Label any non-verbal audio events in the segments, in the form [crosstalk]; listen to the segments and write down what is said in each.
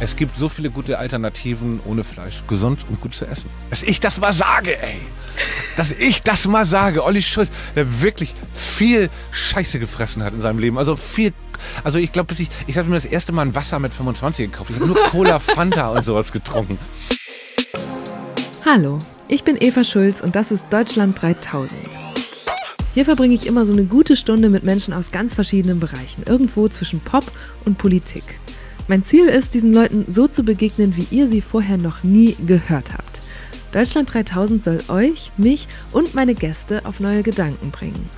Es gibt so viele gute Alternativen ohne Fleisch. Gesund und gut zu essen. Dass ich das mal sage, ey. Dass ich das mal sage. Olli Schulz, der wirklich viel Scheiße gefressen hat in seinem Leben. Also viel. Also ich glaube, ich, ich habe mir das erste Mal ein Wasser mit 25 gekauft. Ich habe nur Cola, [laughs] Fanta und sowas getrunken. Hallo, ich bin Eva Schulz und das ist Deutschland 3000. Hier verbringe ich immer so eine gute Stunde mit Menschen aus ganz verschiedenen Bereichen. Irgendwo zwischen Pop und Politik. Mein Ziel ist, diesen Leuten so zu begegnen, wie ihr sie vorher noch nie gehört habt. Deutschland 3000 soll euch, mich und meine Gäste auf neue Gedanken bringen.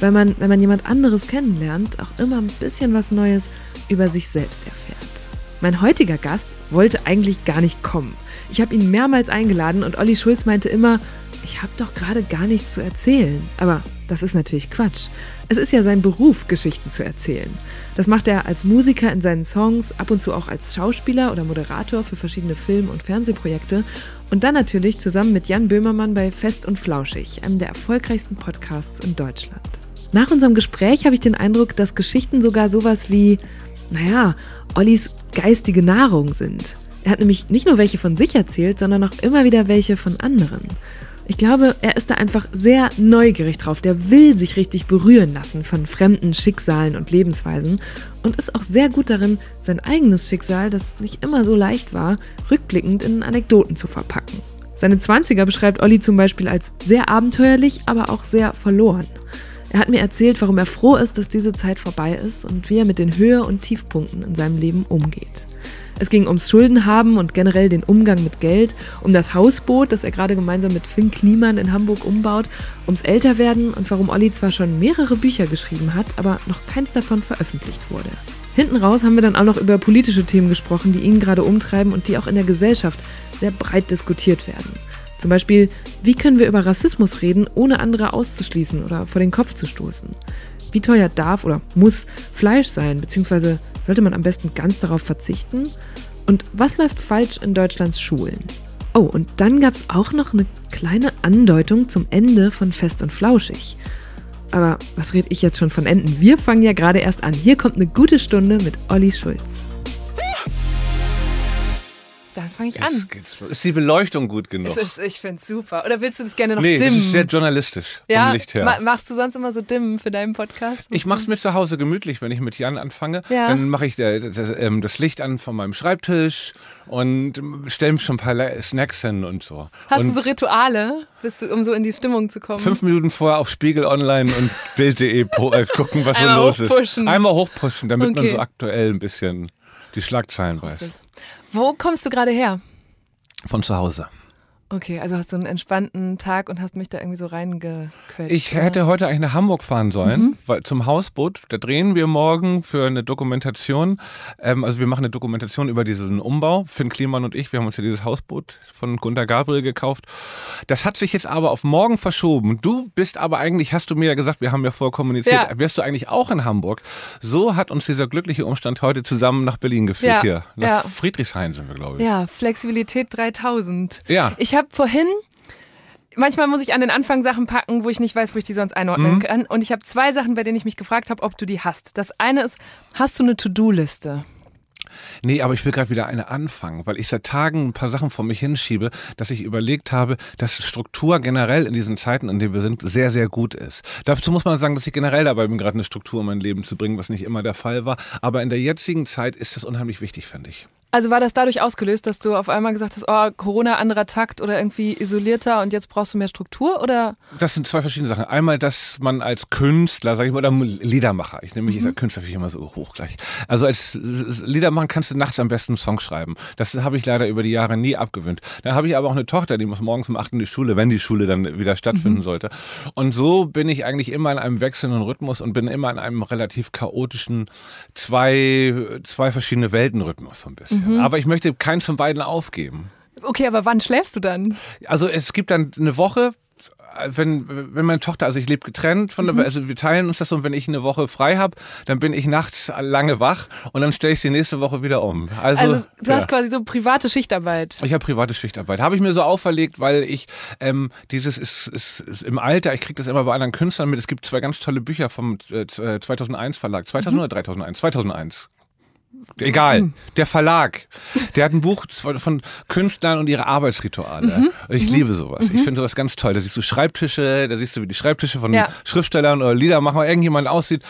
Weil man, wenn man jemand anderes kennenlernt, auch immer ein bisschen was Neues über sich selbst erfährt. Mein heutiger Gast wollte eigentlich gar nicht kommen. Ich habe ihn mehrmals eingeladen und Olli Schulz meinte immer, ich habe doch gerade gar nichts zu erzählen. Aber das ist natürlich Quatsch. Es ist ja sein Beruf, Geschichten zu erzählen. Das macht er als Musiker in seinen Songs, ab und zu auch als Schauspieler oder Moderator für verschiedene Film- und Fernsehprojekte und dann natürlich zusammen mit Jan Böhmermann bei Fest und Flauschig, einem der erfolgreichsten Podcasts in Deutschland. Nach unserem Gespräch habe ich den Eindruck, dass Geschichten sogar sowas wie, naja, Ollis geistige Nahrung sind. Er hat nämlich nicht nur welche von sich erzählt, sondern auch immer wieder welche von anderen. Ich glaube, er ist da einfach sehr neugierig drauf. Der will sich richtig berühren lassen von fremden Schicksalen und Lebensweisen und ist auch sehr gut darin, sein eigenes Schicksal, das nicht immer so leicht war, rückblickend in Anekdoten zu verpacken. Seine 20er beschreibt Olli zum Beispiel als sehr abenteuerlich, aber auch sehr verloren. Er hat mir erzählt, warum er froh ist, dass diese Zeit vorbei ist und wie er mit den Höhe- und Tiefpunkten in seinem Leben umgeht. Es ging ums Schuldenhaben und generell den Umgang mit Geld, um das Hausboot, das er gerade gemeinsam mit Finn Kliman in Hamburg umbaut, ums Älterwerden und warum Olli zwar schon mehrere Bücher geschrieben hat, aber noch keins davon veröffentlicht wurde. Hinten raus haben wir dann auch noch über politische Themen gesprochen, die ihn gerade umtreiben und die auch in der Gesellschaft sehr breit diskutiert werden. Zum Beispiel, wie können wir über Rassismus reden, ohne andere auszuschließen oder vor den Kopf zu stoßen? Wie teuer darf oder muss Fleisch sein, beziehungsweise sollte man am besten ganz darauf verzichten? Und was läuft falsch in Deutschlands Schulen? Oh, und dann gab es auch noch eine kleine Andeutung zum Ende von Fest und Flauschig. Aber was rede ich jetzt schon von Enden? Wir fangen ja gerade erst an. Hier kommt eine gute Stunde mit Olli Schulz. Dann fange ich an. Ist die Beleuchtung gut genug? Ist, ich finde es super. Oder willst du das gerne noch nee, dimmen? Nee, das ist sehr journalistisch ja? vom Licht her. Ma machst du sonst immer so dimmen für deinen Podcast? Ich mache es mir zu Hause gemütlich, wenn ich mit Jan anfange. Ja. Dann mache ich das, ähm, das Licht an von meinem Schreibtisch und stelle mir schon ein paar Snacks hin und so. Hast und du so Rituale, du, um so in die Stimmung zu kommen? Fünf Minuten vorher auf Spiegel Online und Bild.de äh, gucken, was so los hochpushen. ist. Einmal hochpushen, damit okay. man so aktuell ein bisschen die Schlagzeilen weiß. Wo kommst du gerade her? Von zu Hause. Okay, also hast du einen entspannten Tag und hast mich da irgendwie so reingequetscht. Ich hätte heute eigentlich nach Hamburg fahren sollen, mhm. weil, zum Hausboot. Da drehen wir morgen für eine Dokumentation. Ähm, also wir machen eine Dokumentation über diesen Umbau. Finn Kliman und ich, wir haben uns ja dieses Hausboot von Gunter Gabriel gekauft. Das hat sich jetzt aber auf morgen verschoben. Du bist aber eigentlich, hast du mir ja gesagt, wir haben ja vorkommuniziert, ja. wärst du eigentlich auch in Hamburg. So hat uns dieser glückliche Umstand heute zusammen nach Berlin geführt ja. hier. Nach ja. Friedrichshain sind wir, glaube ich. Ja, Flexibilität 3000. Ja. Ich habe vorhin manchmal muss ich an den Anfang Sachen packen, wo ich nicht weiß, wo ich die sonst einordnen mhm. kann. Und ich habe zwei Sachen, bei denen ich mich gefragt habe, ob du die hast. Das eine ist, hast du eine To-Do-Liste? Nee, aber ich will gerade wieder eine anfangen, weil ich seit Tagen ein paar Sachen vor mich hinschiebe, dass ich überlegt habe, dass Struktur generell in diesen Zeiten, in denen wir sind, sehr, sehr gut ist. Dazu muss man sagen, dass ich generell dabei bin, gerade eine Struktur in mein Leben zu bringen, was nicht immer der Fall war. Aber in der jetzigen Zeit ist das unheimlich wichtig, finde ich. Also war das dadurch ausgelöst, dass du auf einmal gesagt hast, oh, Corona, anderer Takt oder irgendwie isolierter und jetzt brauchst du mehr Struktur oder? Das sind zwei verschiedene Sachen. Einmal, dass man als Künstler, sag ich mal, oder Liedermacher, ich nehme mich mhm. als Künstler ich immer so hoch gleich. Also als Liedermacher kannst du nachts am besten einen Song schreiben. Das habe ich leider über die Jahre nie abgewöhnt. Da habe ich aber auch eine Tochter, die muss morgens um 8 in die Schule, wenn die Schule dann wieder mhm. stattfinden mhm. sollte. Und so bin ich eigentlich immer in einem wechselnden Rhythmus und bin immer in einem relativ chaotischen zwei, zwei verschiedene Rhythmus so ein bisschen. Mhm. Aber ich möchte keins von beiden aufgeben. Okay, aber wann schläfst du dann? Also es gibt dann eine Woche, wenn, wenn meine Tochter, also ich lebe getrennt von der, mhm. also wir teilen uns das und wenn ich eine Woche frei habe, dann bin ich nachts lange wach und dann stelle ich die nächste Woche wieder um. Also, also du ja. hast quasi so private Schichtarbeit. Ich habe private Schichtarbeit. Habe ich mir so auferlegt, weil ich ähm, dieses ist, ist, ist im Alter, ich kriege das immer bei anderen Künstlern mit. Es gibt zwei ganz tolle Bücher vom äh, 2001 äh, Verlag, 2000 mhm. oder 3001? 2001. Egal, mhm. der Verlag. Der hat ein Buch von Künstlern und ihre Arbeitsrituale. Mhm. Ich mhm. liebe sowas. Mhm. Ich finde sowas ganz toll. Da siehst du Schreibtische, da siehst du, wie die Schreibtische von ja. Schriftstellern oder Liedermachern, irgendjemand aussieht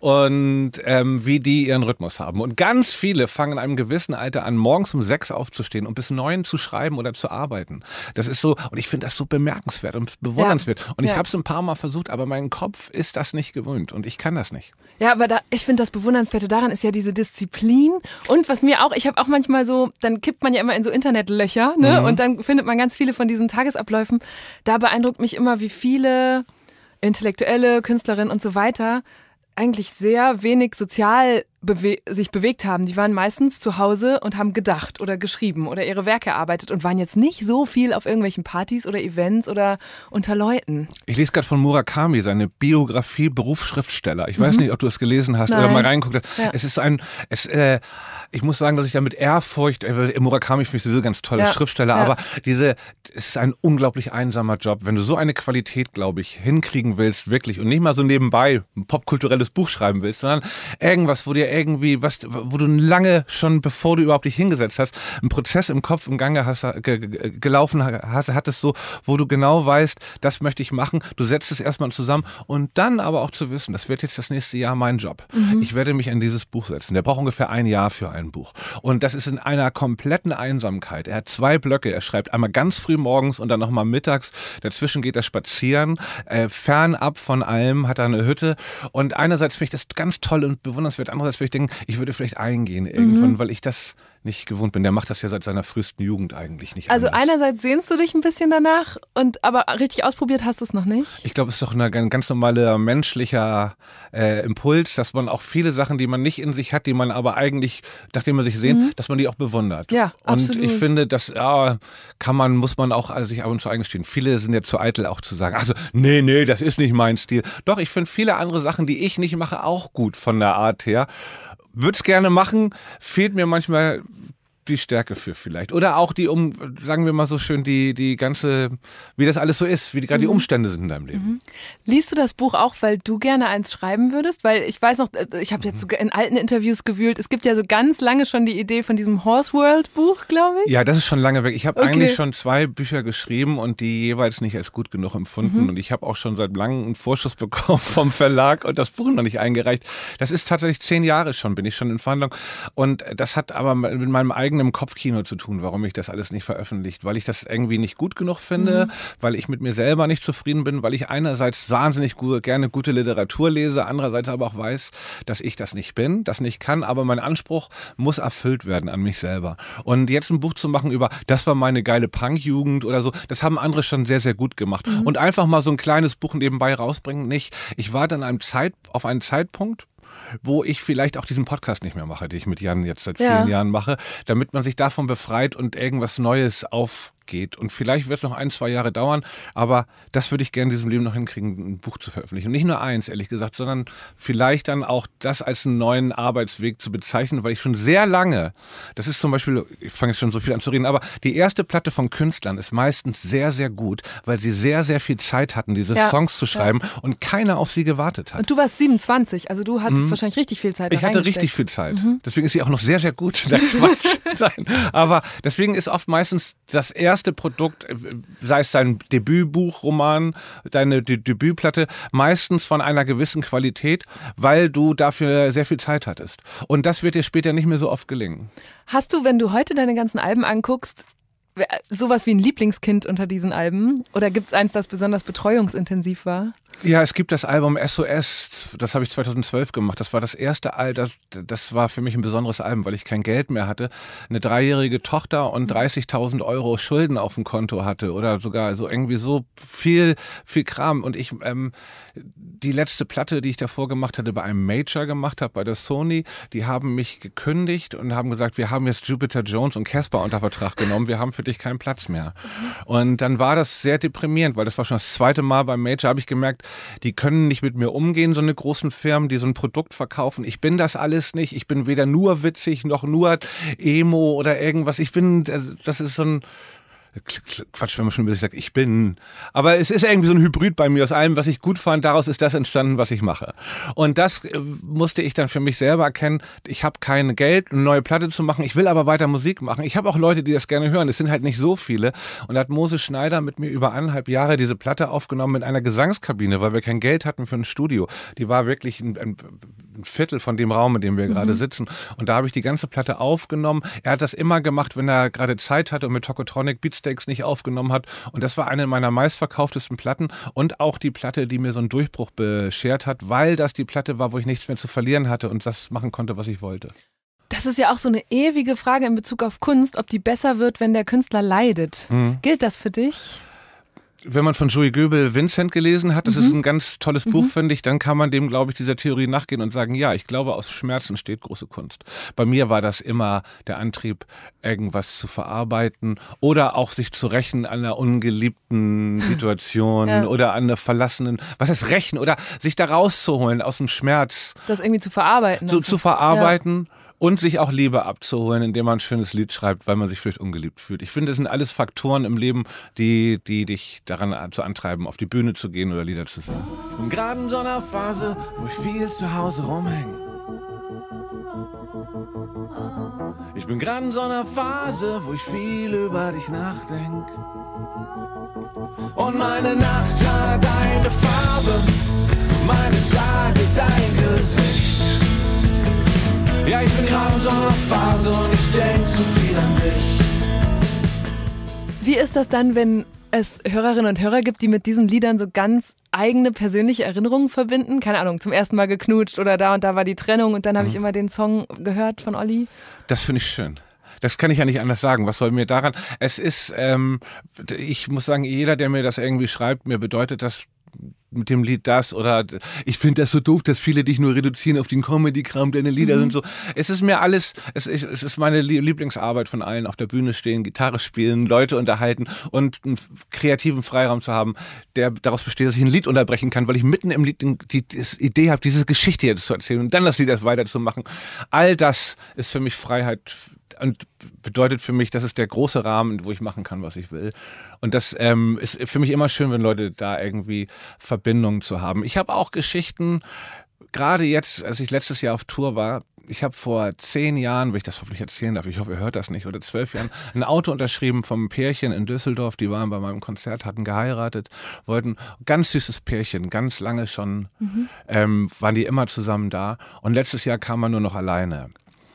und ähm, wie die ihren Rhythmus haben. Und ganz viele fangen in einem gewissen Alter an, morgens um sechs aufzustehen und bis neun zu schreiben oder zu arbeiten. Das ist so, und ich finde das so bemerkenswert und bewundernswert. Ja. Und ich ja. habe es ein paar Mal versucht, aber mein Kopf ist das nicht gewöhnt und ich kann das nicht. Ja, aber da, ich finde das Bewundernswerte daran ist ja diese Disziplin Berlin. Und was mir auch, ich habe auch manchmal so, dann kippt man ja immer in so Internetlöcher, ne? Mhm. Und dann findet man ganz viele von diesen Tagesabläufen. Da beeindruckt mich immer, wie viele Intellektuelle, Künstlerinnen und so weiter eigentlich sehr wenig sozial bewe sich bewegt haben, die waren meistens zu Hause und haben gedacht oder geschrieben oder ihre Werke erarbeitet und waren jetzt nicht so viel auf irgendwelchen Partys oder Events oder unter Leuten. Ich lese gerade von Murakami seine Biografie Berufsschriftsteller. Ich mhm. weiß nicht, ob du es gelesen hast Nein. oder mal reingeguckt hast. Ja. Es ist ein, es, äh, ich muss sagen, dass ich da mit Ehrfurcht, äh, Murakami finde ich sowieso ganz tolle ja. Schriftsteller, ja. aber diese, es ist ein unglaublich einsamer Job. Wenn du so eine Qualität, glaube ich, hinkriegen willst, wirklich und nicht mal so nebenbei ein popkulturelles Buch schreiben willst, sondern irgendwas, wo dir irgendwie, was, wo du lange schon, bevor du überhaupt dich hingesetzt hast, einen Prozess im Kopf im Gange hast, gelaufen hast, hattest so, wo du genau weißt, das möchte ich machen. Du setzt es erstmal zusammen und dann aber auch zu wissen, das wird jetzt das nächste Jahr mein Job. Mhm. Ich werde mich an dieses Buch setzen. Der braucht ungefähr ein Jahr für ein Buch. Und das ist in einer kompletten Einsamkeit. Er hat zwei Blöcke. Er schreibt einmal ganz früh morgens und dann nochmal mittags. Dazwischen geht er spazieren. Äh, fernab von allem hat er eine Hütte. Und einerseits finde ich das ganz toll und bewundernswert. Andererseits wo ich denke, ich würde vielleicht eingehen irgendwann, mhm. weil ich das nicht gewohnt bin. Der macht das ja seit seiner frühesten Jugend eigentlich nicht. Also anders. einerseits sehnst du dich ein bisschen danach und aber richtig ausprobiert hast du es noch nicht. Ich glaube, es ist doch ein ganz normaler menschlicher äh, Impuls, dass man auch viele Sachen, die man nicht in sich hat, die man aber eigentlich, nachdem man sich sehnt, mhm. dass man die auch bewundert. Ja, und absolut. Und ich finde, das ja, kann man, muss man auch also sich ab und zu eingestehen. Viele sind ja zu eitel auch zu sagen, also nee, nee, das ist nicht mein Stil. Doch, ich finde viele andere Sachen, die ich nicht mache, auch gut von der Art her würde es gerne machen, fehlt mir manchmal die Stärke für vielleicht. Oder auch die, um, sagen wir mal so schön, die, die ganze, wie das alles so ist, wie gerade die mhm. Umstände sind in deinem Leben. Mhm. Liest du das Buch auch, weil du gerne eins schreiben würdest? Weil ich weiß noch, äh, ich habe jetzt mhm. sogar in alten Interviews gewühlt, es gibt ja so ganz lange schon die Idee von diesem Horse World Buch, glaube ich. Ja, das ist schon lange weg. Ich habe okay. eigentlich schon zwei Bücher geschrieben und die jeweils nicht als gut genug empfunden. Mhm. Und ich habe auch schon seit langem einen Vorschuss [laughs] bekommen vom Verlag und das Buch noch nicht eingereicht. Das ist tatsächlich zehn Jahre schon, bin ich schon in Verhandlung. Und das hat aber mit meinem eigenen eigenem Kopfkino zu tun, warum ich das alles nicht veröffentlicht. Weil ich das irgendwie nicht gut genug finde, mhm. weil ich mit mir selber nicht zufrieden bin, weil ich einerseits wahnsinnig gut, gerne gute Literatur lese, andererseits aber auch weiß, dass ich das nicht bin, das nicht kann, aber mein Anspruch muss erfüllt werden an mich selber. Und jetzt ein Buch zu machen über, das war meine geile Punkjugend oder so, das haben andere schon sehr, sehr gut gemacht. Mhm. Und einfach mal so ein kleines Buch nebenbei rausbringen, nicht. Ich warte dann einem Zeit, auf einen Zeitpunkt, wo ich vielleicht auch diesen Podcast nicht mehr mache, den ich mit Jan jetzt seit vielen ja. Jahren mache, damit man sich davon befreit und irgendwas Neues auf geht. Und vielleicht wird es noch ein, zwei Jahre dauern, aber das würde ich gerne in diesem Leben noch hinkriegen, ein Buch zu veröffentlichen. Und nicht nur eins, ehrlich gesagt, sondern vielleicht dann auch das als einen neuen Arbeitsweg zu bezeichnen, weil ich schon sehr lange, das ist zum Beispiel, ich fange jetzt schon so viel an zu reden, aber die erste Platte von Künstlern ist meistens sehr, sehr gut, weil sie sehr, sehr viel Zeit hatten, diese ja, Songs zu schreiben ja. und keiner auf sie gewartet hat. Und du warst 27, also du hattest mhm. wahrscheinlich richtig viel Zeit. Ich hatte richtig viel Zeit. Mhm. Deswegen ist sie auch noch sehr, sehr gut. [laughs] Nein, aber deswegen ist oft meistens das erste erste Produkt, äh, sei es dein Debütbuch, Roman, deine De Debütplatte, meistens von einer gewissen Qualität, weil du dafür sehr viel Zeit hattest. Und das wird dir später nicht mehr so oft gelingen. Hast du, wenn du heute deine ganzen Alben anguckst, sowas wie ein Lieblingskind unter diesen Alben? Oder gibt es eins, das besonders betreuungsintensiv war? Ja, es gibt das Album SOS, das habe ich 2012 gemacht. Das war das erste Album, das, das, war für mich ein besonderes Album, weil ich kein Geld mehr hatte, eine dreijährige Tochter und 30.000 mhm. Euro Schulden auf dem Konto hatte oder sogar so irgendwie so viel, viel Kram. Und ich, ähm, die letzte Platte, die ich davor gemacht hatte, bei einem Major gemacht habe, bei der Sony, die haben mich gekündigt und haben gesagt, wir haben jetzt Jupiter Jones und Casper unter Vertrag genommen, wir haben für dich keinen Platz mehr. Mhm. Und dann war das sehr deprimierend, weil das war schon das zweite Mal beim Major, habe ich gemerkt, die können nicht mit mir umgehen, so eine großen Firmen, die so ein Produkt verkaufen. Ich bin das alles nicht. Ich bin weder nur witzig noch nur Emo oder irgendwas. Ich bin, äh, das ist so ein Quatsch, wenn man schon über sich sagt, ich bin. Aber es ist irgendwie so ein Hybrid bei mir aus allem, was ich gut fand. Daraus ist das entstanden, was ich mache. Und das äh, musste ich dann für mich selber erkennen. Ich habe kein Geld, eine neue Platte zu machen. Ich will aber weiter Musik machen. Ich habe auch Leute, die das gerne hören. Es sind halt nicht so viele. Und da hat Moses Schneider mit mir über anderthalb Jahre diese Platte aufgenommen in einer Gesangskabine, weil wir kein Geld hatten für ein Studio. Die war wirklich ein, ein Viertel von dem Raum, in dem wir gerade mhm. sitzen. Und da habe ich die ganze Platte aufgenommen. Er hat das immer gemacht, wenn er gerade Zeit hatte und mit Tokotronic Beats Hashtags nicht aufgenommen hat. Und das war eine meiner meistverkauftesten Platten und auch die Platte, die mir so einen Durchbruch beschert hat, weil das die Platte war, wo ich nichts mehr zu verlieren hatte und das machen konnte, was ich wollte. Das ist ja auch so eine ewige Frage in Bezug auf Kunst, ob die besser wird, wenn der Künstler leidet. Mhm. Gilt das für dich? wenn man von Joey Goebel Vincent gelesen hat, das mhm. ist ein ganz tolles mhm. Buch, finde ich, dann kann man dem, glaube ich, dieser Theorie nachgehen und sagen, ja, ich glaube, aus Schmerzen steht große Kunst. Bei mir war das immer der Antrieb, irgendwas zu verarbeiten oder auch sich zu rächen an einer ungeliebten [laughs] Situation ja. oder an einer verlassenen, was heißt rächen oder sich da rauszuholen aus dem Schmerz. Das irgendwie zu verarbeiten. So, zu verarbeiten. Ja und sich auch Liebe abzuholen, indem man ein schönes Lied schreibt, weil man sich vielleicht ungeliebt fühlt. Ich finde, das sind alles Faktoren im Leben, die, die dich daran zu antreiben, auf die Bühne zu gehen oder Lieder zu singen. Ich bin gerade in so einer Phase, wo ich viel zu Hause rumhänge. Ich bin gerade in so einer Phase, wo ich viel über dich nachdenke. Und meine Nacht hat deine Farbe, meine Tage dein Gesicht. Ja, ich bin gerade in so einer Phase und ich denke zu viel an dich. Wie ist das dann, wenn es Hörerinnen und Hörer gibt, die mit diesen Liedern so ganz eigene persönliche Erinnerungen verbinden. Keine Ahnung, zum ersten Mal geknutscht oder da und da war die Trennung und dann habe mhm. ich immer den Song gehört von Olli. Das finde ich schön. Das kann ich ja nicht anders sagen. Was soll mir daran? Es ist, ähm, ich muss sagen, jeder, der mir das irgendwie schreibt, mir bedeutet das mit dem Lied das oder ich finde das so doof, dass viele dich nur reduzieren auf den Comedy-Kram, deine Lieder mhm. sind so. Es ist mir alles, es ist, es ist meine Lieblingsarbeit von allen, auf der Bühne stehen, Gitarre spielen, Leute unterhalten und einen kreativen Freiraum zu haben, der daraus besteht, dass ich ein Lied unterbrechen kann, weil ich mitten im Lied die, Idee habe, diese Geschichte jetzt zu erzählen und dann das Lied erst weiterzumachen. All das ist für mich Freiheit und bedeutet für mich, das ist der große Rahmen, wo ich machen kann, was ich will. Und das ähm, ist für mich immer schön, wenn Leute da irgendwie Verbindungen zu haben. Ich habe auch Geschichten, gerade jetzt, als ich letztes Jahr auf Tour war, ich habe vor zehn Jahren, wenn ich das hoffentlich erzählen darf, ich hoffe, ihr hört das nicht, oder zwölf Jahren, ein Auto unterschrieben vom Pärchen in Düsseldorf. Die waren bei meinem Konzert, hatten geheiratet, wollten ganz süßes Pärchen, ganz lange schon, mhm. ähm, waren die immer zusammen da. Und letztes Jahr kam man nur noch alleine.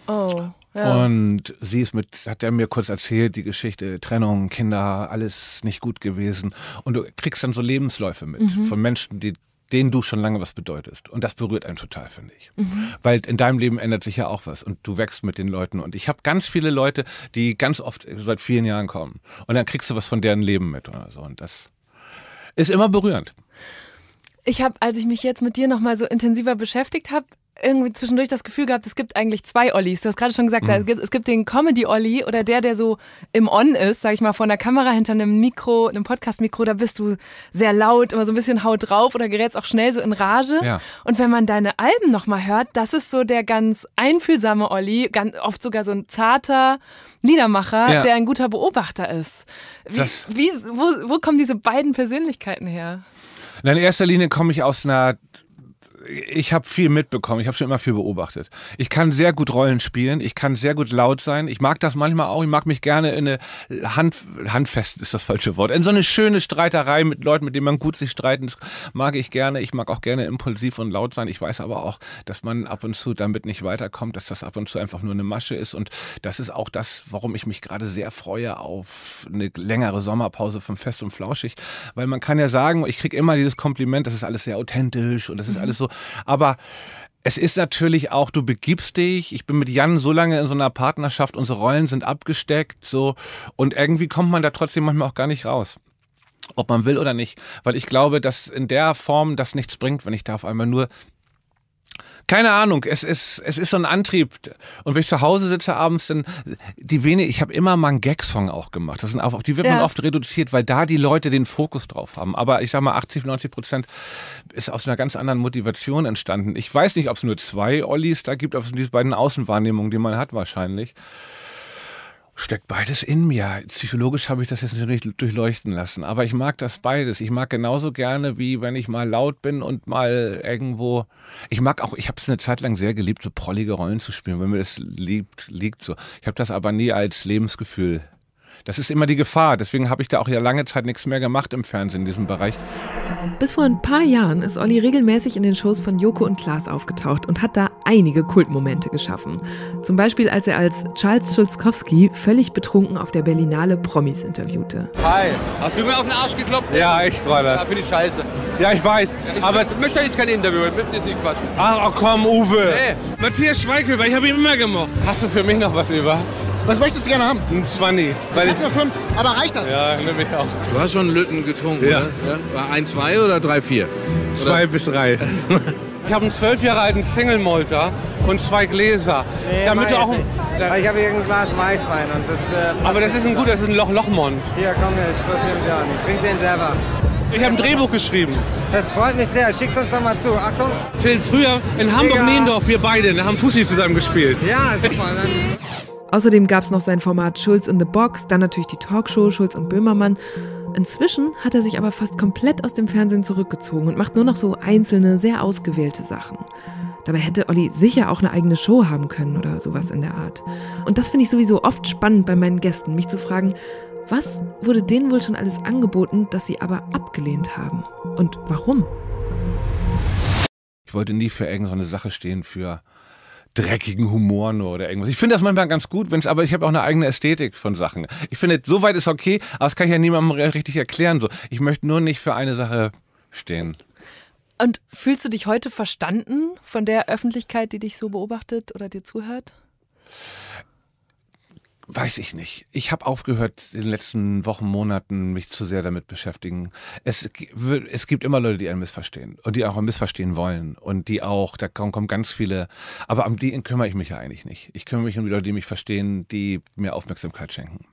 Oh. Und sie ist mit, hat er mir kurz erzählt, die Geschichte, Trennung, Kinder, alles nicht gut gewesen. Und du kriegst dann so Lebensläufe mit mhm. von Menschen, die denen du schon lange was bedeutest. Und das berührt einen total, finde ich. Mhm. Weil in deinem Leben ändert sich ja auch was und du wächst mit den Leuten. Und ich habe ganz viele Leute, die ganz oft seit vielen Jahren kommen. Und dann kriegst du was von deren Leben mit oder so. Und das ist immer berührend. Ich habe, als ich mich jetzt mit dir nochmal so intensiver beschäftigt habe, irgendwie zwischendurch das Gefühl gehabt, es gibt eigentlich zwei Ollis. Du hast gerade schon gesagt, mhm. es, gibt, es, gibt, den Comedy-Olli oder der, der so im On ist, sag ich mal, vor einer Kamera, hinter einem Mikro, einem Podcast-Mikro, da bist du sehr laut, immer so ein bisschen haut drauf oder gerätst auch schnell so in Rage. Ja. Und wenn man deine Alben nochmal hört, das ist so der ganz einfühlsame Olli, ganz, oft sogar so ein zarter Liedermacher, ja. der ein guter Beobachter ist. Wie, wie, wo, wo kommen diese beiden Persönlichkeiten her? Na, in erster Linie komme ich aus einer ich habe viel mitbekommen, ich habe schon immer viel beobachtet. Ich kann sehr gut Rollen spielen, ich kann sehr gut laut sein, ich mag das manchmal auch, ich mag mich gerne in eine Hand, handfest ist das falsche Wort, in so eine schöne Streiterei mit Leuten, mit denen man gut sich streiten, das mag ich gerne. Ich mag auch gerne impulsiv und laut sein. Ich weiß aber auch, dass man ab und zu damit nicht weiterkommt, dass das ab und zu einfach nur eine Masche ist und das ist auch das, warum ich mich gerade sehr freue auf eine längere Sommerpause vom Fest und Flauschig, weil man kann ja sagen, ich kriege immer dieses Kompliment, das ist alles sehr authentisch und das ist mhm. alles so. Aber es ist natürlich auch, du begibst dich. Ich bin mit Jan so lange in so einer Partnerschaft, unsere Rollen sind abgesteckt, so. Und irgendwie kommt man da trotzdem manchmal auch gar nicht raus. Ob man will oder nicht. Weil ich glaube, dass in der Form das nichts bringt, wenn ich da auf einmal nur keine Ahnung, es ist, es ist so ein Antrieb. Und wenn ich zu Hause sitze abends, dann die wenig, ich habe immer mal einen Gag-Song auch gemacht. Das sind auch, die wird ja. man oft reduziert, weil da die Leute den Fokus drauf haben. Aber ich sag mal, 80, 90 Prozent ist aus einer ganz anderen Motivation entstanden. Ich weiß nicht, ob es nur zwei Ollis da gibt, ob es diese beiden Außenwahrnehmungen, die man hat wahrscheinlich steckt beides in mir. Psychologisch habe ich das jetzt natürlich durchleuchten lassen, aber ich mag das beides. Ich mag genauso gerne, wie wenn ich mal laut bin und mal irgendwo. Ich mag auch, ich habe es eine Zeit lang sehr geliebt, so prollige Rollen zu spielen, wenn mir das liebt, liegt so. Ich habe das aber nie als Lebensgefühl. Das ist immer die Gefahr. Deswegen habe ich da auch ja lange Zeit nichts mehr gemacht im Fernsehen in diesem Bereich. Bis vor ein paar Jahren ist Olli regelmäßig in den Shows von Joko und Klaas aufgetaucht und hat da einige Kultmomente geschaffen. Zum Beispiel, als er als Charles Schulzkowski völlig betrunken auf der Berlinale Promis interviewte. Hi, hast du mir auf den Arsch geklopft? Ja, ich war das. Ja, finde ich scheiße. Ja, ich weiß. Ich, aber ich möchte jetzt kein Interview, ich möchte jetzt nicht quatschen. Ach oh, komm, Uwe. Hey. Matthias Schweighöfer, ich habe ihn immer gemocht. Hast du für mich noch was über? Was möchtest du gerne haben? Ein 20. Ich habe nur fünf, aber reicht das? Ja, nehme ich auch. Du hast schon Lütten getrunken, ja. oder? Ne? Ja? Bei 1, Zwei oder drei, vier? Zwei oder? bis drei. [laughs] ich habe einen zwölf Jahre alten Single Molter und zwei Gläser. Nee, damit du auch ich habe hier ein Glas Weißwein und das. Äh, aber das ist ein gut, das ist ein Loch Lochmond. Hier, komm, ich stoße ihn an. Trink den selber. Ich habe ein Drehbuch geschrieben. Das freut mich sehr. Schick's uns doch mal zu. Achtung. Till, früher in hamburg mehndorf wir beide, da haben Fussi zusammen gespielt. Ja, super. Außerdem gab es noch sein Format Schulz in the Box, dann natürlich die Talkshow Schulz und Böhmermann Inzwischen hat er sich aber fast komplett aus dem Fernsehen zurückgezogen und macht nur noch so einzelne, sehr ausgewählte Sachen. Dabei hätte Olli sicher auch eine eigene Show haben können oder sowas in der Art. Und das finde ich sowieso oft spannend bei meinen Gästen, mich zu fragen, was wurde denen wohl schon alles angeboten, das sie aber abgelehnt haben? Und warum? Ich wollte nie für irgendeine Sache stehen, für dreckigen Humor nur oder irgendwas. Ich finde das manchmal ganz gut, wenn es, aber ich habe auch eine eigene Ästhetik von Sachen. Ich finde, soweit ist okay, aber das kann ich ja niemandem richtig erklären. So, ich möchte nur nicht für eine Sache stehen. Und fühlst du dich heute verstanden von der Öffentlichkeit, die dich so beobachtet oder dir zuhört? Weiß ich nicht. Ich habe aufgehört, in den letzten Wochen, Monaten mich zu sehr damit beschäftigen. Es, es gibt immer Leute, die einen missverstehen und die auch einen missverstehen wollen und die auch, da kommen, kommen ganz viele, aber um die kümmere ich mich ja eigentlich nicht. Ich kümmere mich um die Leute, die mich verstehen, die mir Aufmerksamkeit schenken.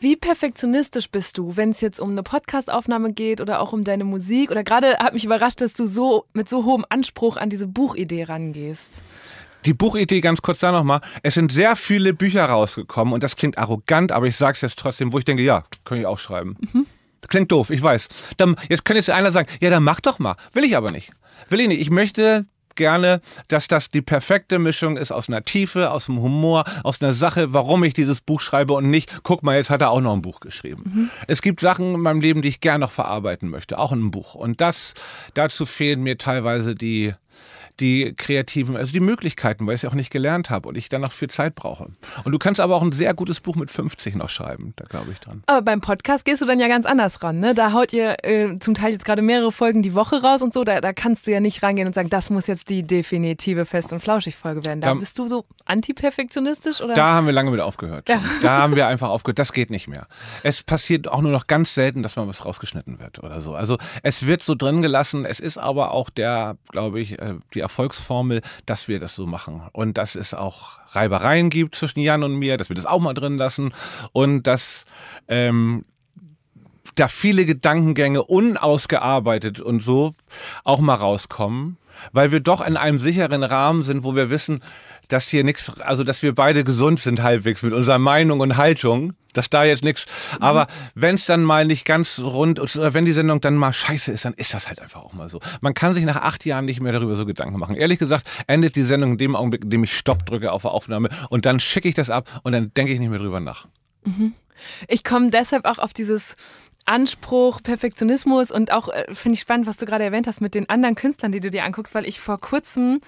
Wie perfektionistisch bist du, wenn es jetzt um eine Podcastaufnahme geht oder auch um deine Musik? Oder gerade hat mich überrascht, dass du so mit so hohem Anspruch an diese Buchidee rangehst. Die Buchidee ganz kurz da nochmal. Es sind sehr viele Bücher rausgekommen und das klingt arrogant, aber ich sage es jetzt trotzdem, wo ich denke, ja, könnte ich auch schreiben. Mhm. Klingt doof, ich weiß. Dann, jetzt könnte jetzt einer sagen, ja, dann mach doch mal. Will ich aber nicht. Will ich nicht. Ich möchte gerne, dass das die perfekte Mischung ist aus einer Tiefe, aus dem Humor, aus einer Sache, warum ich dieses Buch schreibe und nicht, guck mal, jetzt hat er auch noch ein Buch geschrieben. Mhm. Es gibt Sachen in meinem Leben, die ich gerne noch verarbeiten möchte, auch in einem Buch. Und das, dazu fehlen mir teilweise die, die kreativen, also die Möglichkeiten, weil ich es ja auch nicht gelernt habe und ich dann noch viel Zeit brauche. Und du kannst aber auch ein sehr gutes Buch mit 50 noch schreiben, da glaube ich dran. Aber beim Podcast gehst du dann ja ganz anders ran, ne? Da haut ihr äh, zum Teil jetzt gerade mehrere Folgen die Woche raus und so, da, da, kannst du ja nicht rangehen und sagen, das muss jetzt die definitive Fest- und Flauschig-Folge werden. Da, da, bist du so antiperfektionistisch oder? Da haben wir lange mit aufgehört. Ja. Da haben wir einfach aufgehört, das geht nicht mehr. Es passiert auch nur noch ganz selten, dass mal was rausgeschnitten wird oder so. Also es wird so drin gelassen, es ist aber auch der, glaube ich, äh, die Erfahrung Erfolgsformel, dass wir das so machen und dass es auch Reibereien gibt zwischen Jan und mir, dass wir das auch mal drin lassen und dass ähm, da viele Gedankengänge unausgearbeitet und so auch mal rauskommen, weil wir doch in einem sicheren Rahmen sind, wo wir wissen, dass hier nichts, also dass wir beide gesund sind halbwegs mit unserer Meinung und Haltung, dass da jetzt nichts, mhm. aber wenn es dann mal nicht ganz rund, oder wenn die Sendung dann mal scheiße ist, dann ist das halt einfach auch mal so. Man kann sich nach acht Jahren nicht mehr darüber so Gedanken machen. Ehrlich gesagt, endet die Sendung in dem Augenblick, in dem ich Stopp drücke auf der Aufnahme und dann schicke ich das ab und dann denke ich nicht mehr drüber nach. Mhm. Ich komme deshalb auch auf dieses Anspruch, Perfektionismus und auch äh, finde ich spannend, was du gerade erwähnt hast mit den anderen Künstlern, die du dir anguckst, weil ich vor kurzem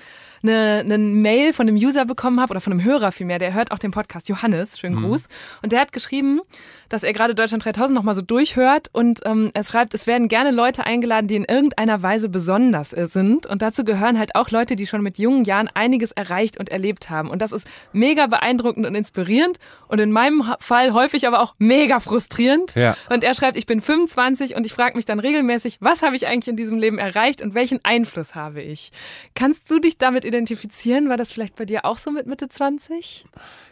eine, eine Mail von einem User bekommen habe oder von einem Hörer vielmehr, der hört auch den Podcast, Johannes, schönen mhm. Gruß. Und der hat geschrieben, dass er gerade Deutschland 3000 nochmal so durchhört und ähm, er schreibt, es werden gerne Leute eingeladen, die in irgendeiner Weise besonders sind. Und dazu gehören halt auch Leute, die schon mit jungen Jahren einiges erreicht und erlebt haben. Und das ist mega beeindruckend und inspirierend und in meinem Fall häufig aber auch mega frustrierend. Ja. Und er schreibt, ich bin 25 und ich frage mich dann regelmäßig, was habe ich eigentlich in diesem Leben erreicht und welchen Einfluss habe ich? Kannst du dich damit identifizieren? War das vielleicht bei dir auch so mit Mitte 20?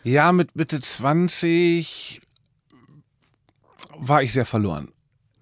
Ja, mit Mitte 20 war ich sehr verloren.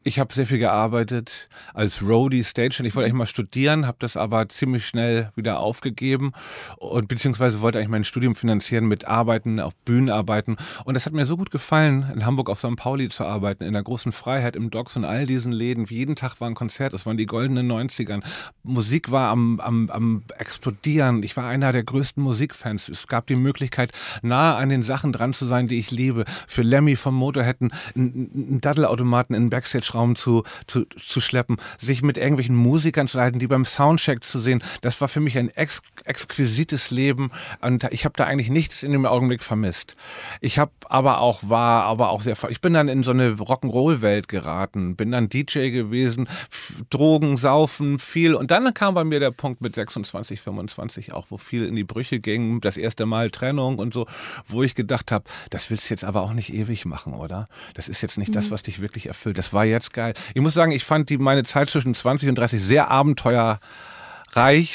Ich habe sehr viel gearbeitet als Roadie, Stagehead. Ich wollte eigentlich mal studieren, habe das aber ziemlich schnell wieder aufgegeben und beziehungsweise wollte eigentlich mein Studium finanzieren mit Arbeiten, auf Bühnen arbeiten. Und das hat mir so gut gefallen, in Hamburg auf St. Pauli zu arbeiten, in der großen Freiheit, im Docks und all diesen Läden. Jeden Tag war ein Konzert, es waren die goldenen 90ern. Musik war am, am, am explodieren. Ich war einer der größten Musikfans. Es gab die Möglichkeit, nahe an den Sachen dran zu sein, die ich liebe. Für Lemmy vom Motorhead einen Dattelautomaten in Backstage Proberaum zu, zu, zu schleppen, sich mit irgendwelchen Musikern zu leiten, die beim Soundcheck zu sehen. Das war für mich ein ex exquisites Leben und ich habe da eigentlich nichts in dem Augenblick vermisst. Ich habe aber auch war aber auch sehr ich bin dann in so eine Rock'n'Roll Welt geraten, bin dann DJ gewesen, Drogen, saufen, viel und dann kam bei mir der Punkt mit 26, 25 auch, wo viel in die Brüche ging, das erste Mal Trennung und so, wo ich gedacht habe, das willst du jetzt aber auch nicht ewig machen, oder? Das ist jetzt nicht mhm. das, was dich wirklich erfüllt. Das war ja jetzt geil. Ich muss sagen, ich fand die, meine Zeit zwischen 20 und 30 sehr abenteuerreich,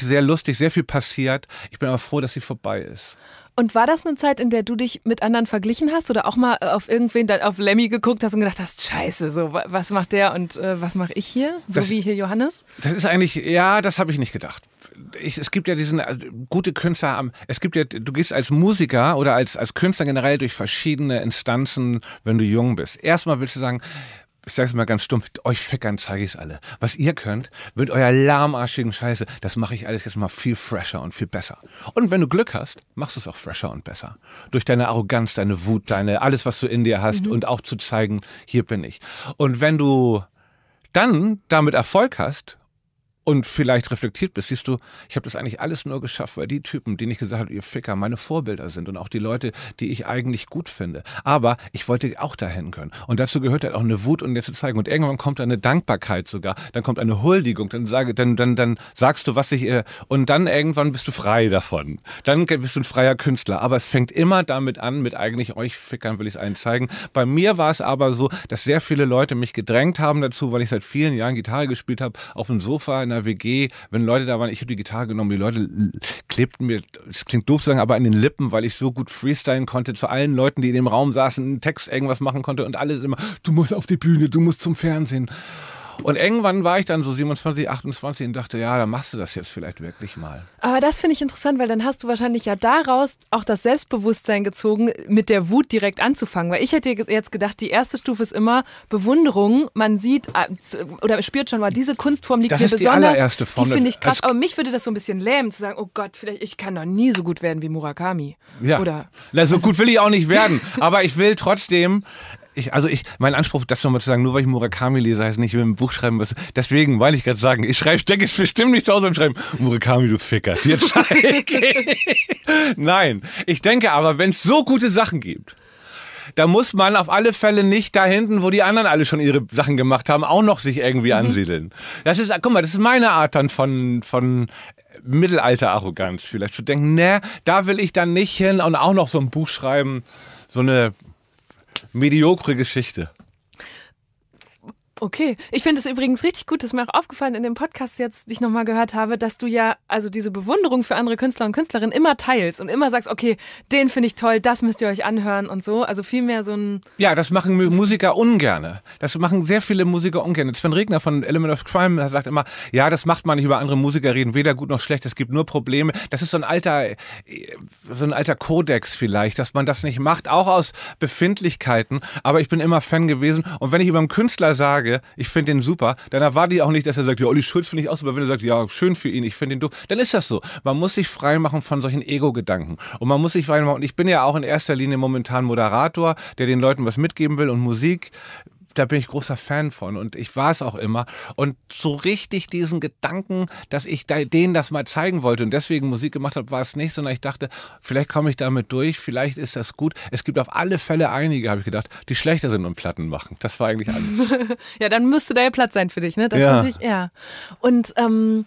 sehr lustig, sehr viel passiert. Ich bin aber froh, dass sie vorbei ist. Und war das eine Zeit, in der du dich mit anderen verglichen hast oder auch mal äh, auf irgendwen, dann auf Lemmy geguckt hast und gedacht hast, scheiße, so, was macht der und äh, was mache ich hier? So das, wie hier Johannes? Das ist eigentlich, ja, das habe ich nicht gedacht. Ich, es gibt ja diesen, also, gute Künstler es gibt ja, du gehst als Musiker oder als, als Künstler generell durch verschiedene Instanzen, wenn du jung bist. Erstmal willst du sagen, ich sag's mal ganz stumpf, euch Fickern zeige ich's alle. Was ihr könnt, mit eurer lahmarschigen Scheiße, das mache ich alles jetzt mal viel fresher und viel besser. Und wenn du Glück hast, machst du es auch fresher und besser. Durch deine Arroganz, deine Wut, deine alles, was du in dir hast mhm. und auch zu zeigen, hier bin ich. Und wenn du dann damit Erfolg hast und vielleicht reflektiert bist, siehst du, ich habe das eigentlich alles nur geschafft, weil die Typen, denen ich gesagt habe, ihr Ficker, meine Vorbilder sind und auch die Leute, die ich eigentlich gut finde. Aber ich wollte auch dahin können. Und dazu gehört halt auch eine Wut und dir zu zeigen. Und irgendwann kommt eine Dankbarkeit sogar, dann kommt eine Huldigung, dann, sage, dann, dann, dann sagst du, was ich. Äh, und dann irgendwann bist du frei davon. Dann bist du ein freier Künstler. Aber es fängt immer damit an, mit eigentlich euch oh, Fickern will ich es einen zeigen. Bei mir war es aber so, dass sehr viele Leute mich gedrängt haben dazu, weil ich seit vielen Jahren Gitarre gespielt habe, auf dem Sofa in der WG, wenn Leute da waren, ich habe die Gitarre genommen, die Leute klebten mir, es klingt doof zu sagen, aber an den Lippen, weil ich so gut freestylen konnte, zu allen Leuten, die in dem Raum saßen, einen Text irgendwas machen konnte und alle immer, du musst auf die Bühne, du musst zum Fernsehen. Und irgendwann war ich dann so 27, 28 und dachte, ja, dann machst du das jetzt vielleicht wirklich mal. Aber das finde ich interessant, weil dann hast du wahrscheinlich ja daraus auch das Selbstbewusstsein gezogen, mit der Wut direkt anzufangen. Weil ich hätte jetzt gedacht, die erste Stufe ist immer Bewunderung. Man sieht ah, oder spürt schon mal, diese Kunstform liegt das mir ist besonders. Die, allererste Form. die finde ich krass. Aber mich würde das so ein bisschen lähmen, zu sagen, oh Gott, vielleicht ich kann noch nie so gut werden wie Murakami. Ja. Oder, Na, so also, gut will ich auch nicht werden. aber ich will trotzdem ich, also ich, mein Anspruch, das nochmal zu sagen, nur weil ich Murakami lese, heißt nicht, ich will ein Buch schreiben, was, deswegen, weil ich gerade sagen, ich schreibe, stecke es bestimmt nicht zu Hause und schreibe, Murakami, du Ficker, dir [laughs] zeig. Nein, ich denke aber, wenn es so gute Sachen gibt, da muss man auf alle Fälle nicht da hinten, wo die anderen alle schon ihre Sachen gemacht haben, auch noch sich irgendwie mhm. ansiedeln. Das ist, guck mal, das ist meine Art dann von, von Mittelalter-Arroganz vielleicht zu denken, ne, da will ich dann nicht hin und auch noch so ein Buch schreiben, so eine mediokre Geschichte. Okay, ich finde es übrigens richtig gut, das ist mir auch aufgefallen in dem Podcast jetzt, die ich nochmal gehört habe, dass du ja also diese Bewunderung für andere Künstler und Künstlerinnen immer teilst und immer sagst, okay, den finde ich toll, das müsst ihr euch anhören und so. Also vielmehr so ein... Ja, das machen Musiker ungerne. Das machen sehr viele Musiker ungern. Sven Regner von Element of Crime sagt immer, ja, das macht man nicht über andere Musiker reden, weder gut noch schlecht, es gibt nur Probleme. Das ist so ein alter, äh, so ein alter Kodex vielleicht, dass man das nicht macht, auch aus Befindlichkeiten. Aber ich bin immer Fan gewesen und wenn ich über einen Künstler sage, sage, ich finde den super, dann erwarte ich auch nicht, dass er sagt, ja, Olli Schulz finde ich auch super. Wenn er sagt, ja, schön für ihn, ich finde den doof, dann ist das so. Man muss sich freimachen von solchen Ego-Gedanken. Und man muss sich freimachen, und ich bin ja auch in erster Linie momentan Moderator, der den Leuten was mitgeben will und Musik da bin ich großer Fan von und ich war es auch immer. Und so richtig diesen Gedanken, dass ich denen das mal zeigen wollte und deswegen Musik gemacht habe, war es nicht, sondern ich dachte, vielleicht komme ich damit durch, vielleicht ist das gut. Es gibt auf alle Fälle einige, habe ich gedacht, die schlechter sind und Platten machen. Das war eigentlich alles. [laughs] ja, dann müsste da ja Platz sein für dich, ne? Das ja. natürlich, ja. Und ähm,